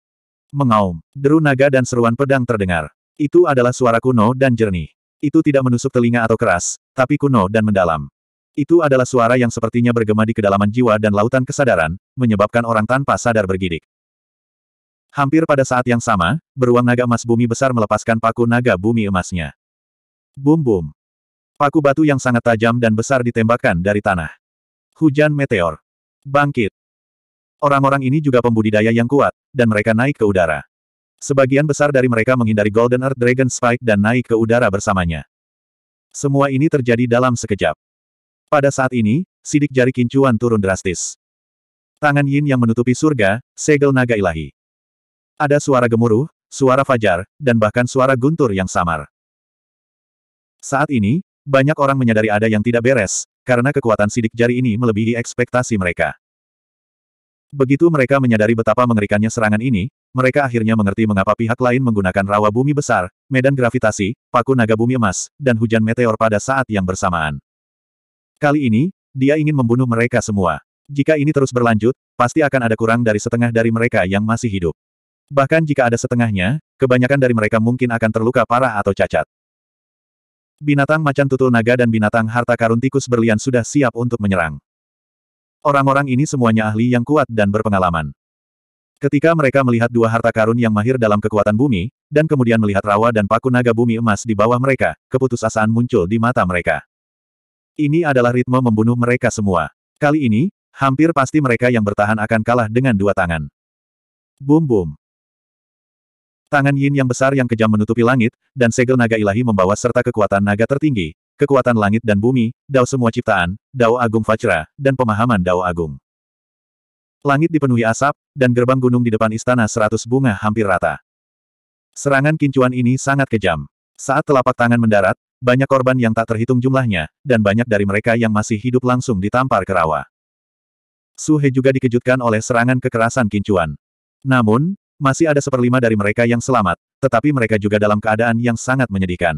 Mengaum, deru naga dan seruan pedang terdengar. Itu adalah suara kuno dan jernih. Itu tidak menusuk telinga atau keras, tapi kuno dan mendalam. Itu adalah suara yang sepertinya bergema di kedalaman jiwa dan lautan kesadaran, menyebabkan orang tanpa sadar bergidik. Hampir pada saat yang sama, beruang naga emas bumi besar melepaskan paku naga bumi emasnya. Bum bum. Paku batu yang sangat tajam dan besar ditembakkan dari tanah. Hujan meteor. Bangkit. Orang-orang ini juga pembudidaya yang kuat, dan mereka naik ke udara. Sebagian besar dari mereka menghindari Golden Earth Dragon Spike dan naik ke udara bersamanya. Semua ini terjadi dalam sekejap. Pada saat ini, sidik jari kincuan turun drastis. Tangan Yin yang menutupi surga, segel naga ilahi. Ada suara gemuruh, suara fajar, dan bahkan suara guntur yang samar. Saat ini, banyak orang menyadari ada yang tidak beres, karena kekuatan sidik jari ini melebihi ekspektasi mereka. Begitu mereka menyadari betapa mengerikannya serangan ini, mereka akhirnya mengerti mengapa pihak lain menggunakan rawa bumi besar, medan gravitasi, paku naga bumi emas, dan hujan meteor pada saat yang bersamaan. Kali ini, dia ingin membunuh mereka semua. Jika ini terus berlanjut, pasti akan ada kurang dari setengah dari mereka yang masih hidup. Bahkan jika ada setengahnya, kebanyakan dari mereka mungkin akan terluka parah atau cacat. Binatang macan tutul naga dan binatang harta karun tikus berlian sudah siap untuk menyerang. Orang-orang ini semuanya ahli yang kuat dan berpengalaman. Ketika mereka melihat dua harta karun yang mahir dalam kekuatan bumi, dan kemudian melihat rawa dan paku naga bumi emas di bawah mereka, keputusasaan muncul di mata mereka. Ini adalah ritme membunuh mereka semua. Kali ini, hampir pasti mereka yang bertahan akan kalah dengan dua tangan. Bum bum. Tangan Yin yang besar yang kejam menutupi langit, dan segel naga ilahi membawa serta kekuatan naga tertinggi, kekuatan langit dan bumi, dao semua ciptaan, dao agung fajra, dan pemahaman dao agung. Langit dipenuhi asap, dan gerbang gunung di depan istana seratus bunga hampir rata. Serangan kincuan ini sangat kejam. Saat telapak tangan mendarat, banyak korban yang tak terhitung jumlahnya, dan banyak dari mereka yang masih hidup langsung ditampar ke rawa. Suhe juga dikejutkan oleh serangan kekerasan kincuan. Namun, masih ada seperlima dari mereka yang selamat, tetapi mereka juga dalam keadaan yang sangat menyedihkan.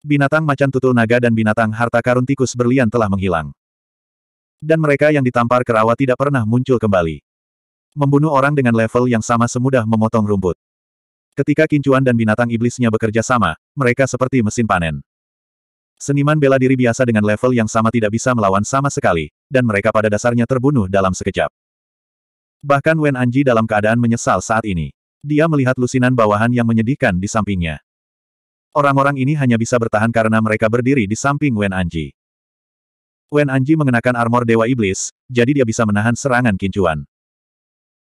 Binatang macan tutul naga dan binatang harta karun tikus berlian telah menghilang. Dan mereka yang ditampar kerawa tidak pernah muncul kembali. Membunuh orang dengan level yang sama semudah memotong rumput. Ketika kincuan dan binatang iblisnya bekerja sama, mereka seperti mesin panen. Seniman bela diri biasa dengan level yang sama tidak bisa melawan sama sekali, dan mereka pada dasarnya terbunuh dalam sekejap. Bahkan Wen Anji dalam keadaan menyesal saat ini. Dia melihat lusinan bawahan yang menyedihkan di sampingnya. Orang-orang ini hanya bisa bertahan karena mereka berdiri di samping Wen Anji. Wen Anji mengenakan armor Dewa Iblis, jadi dia bisa menahan serangan kincuan.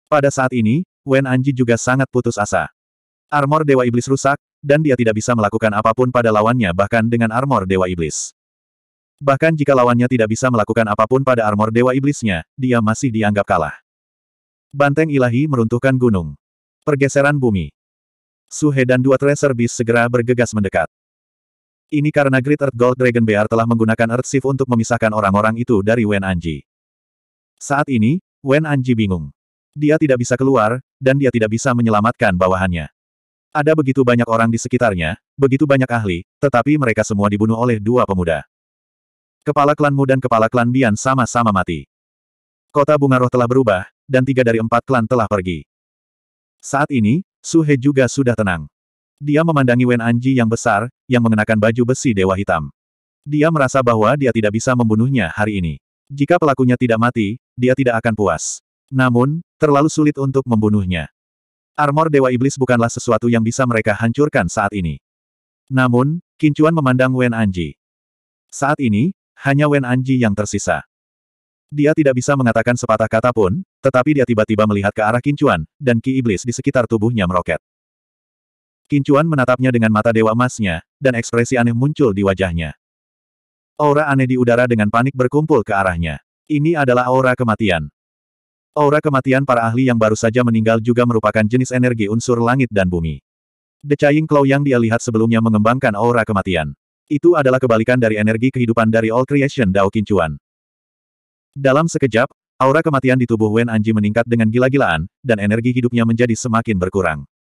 Pada saat ini, Wen Anji juga sangat putus asa. Armor Dewa Iblis rusak, dan dia tidak bisa melakukan apapun pada lawannya bahkan dengan armor Dewa Iblis. Bahkan jika lawannya tidak bisa melakukan apapun pada armor Dewa Iblisnya, dia masih dianggap kalah. Banteng ilahi meruntuhkan gunung. Pergeseran bumi. Suhe dan dua Tracer bis segera bergegas mendekat. Ini karena Great Earth Gold Dragon Bear telah menggunakan Earth Shift untuk memisahkan orang-orang itu dari Wen Anji. Saat ini, Wen Anji bingung. Dia tidak bisa keluar, dan dia tidak bisa menyelamatkan bawahannya. Ada begitu banyak orang di sekitarnya, begitu banyak ahli, tetapi mereka semua dibunuh oleh dua pemuda. Kepala klan Mu dan kepala klan Bian sama-sama mati. Kota Bunga Roh telah berubah, dan tiga dari empat klan telah pergi. Saat ini, Su juga sudah tenang. Dia memandangi Wen Anji yang besar, yang mengenakan baju besi dewa hitam. Dia merasa bahwa dia tidak bisa membunuhnya hari ini. Jika pelakunya tidak mati, dia tidak akan puas. Namun, terlalu sulit untuk membunuhnya. Armor Dewa Iblis bukanlah sesuatu yang bisa mereka hancurkan saat ini. Namun, Kincuan memandang Wen Anji. Saat ini, hanya Wen Anji yang tersisa. Dia tidak bisa mengatakan sepatah kata pun, tetapi dia tiba-tiba melihat ke arah Kincuan, dan ki iblis di sekitar tubuhnya meroket. Kincuan menatapnya dengan mata dewa emasnya, dan ekspresi aneh muncul di wajahnya. Aura aneh di udara dengan panik berkumpul ke arahnya. Ini adalah aura kematian. Aura kematian para ahli yang baru saja meninggal juga merupakan jenis energi unsur langit dan bumi. Decaying Claw yang dia lihat sebelumnya mengembangkan aura kematian. Itu adalah kebalikan dari energi kehidupan dari All Creation Dao Kincuan. Dalam sekejap, aura kematian di tubuh Wen Anji meningkat dengan gila-gilaan, dan energi hidupnya menjadi semakin berkurang.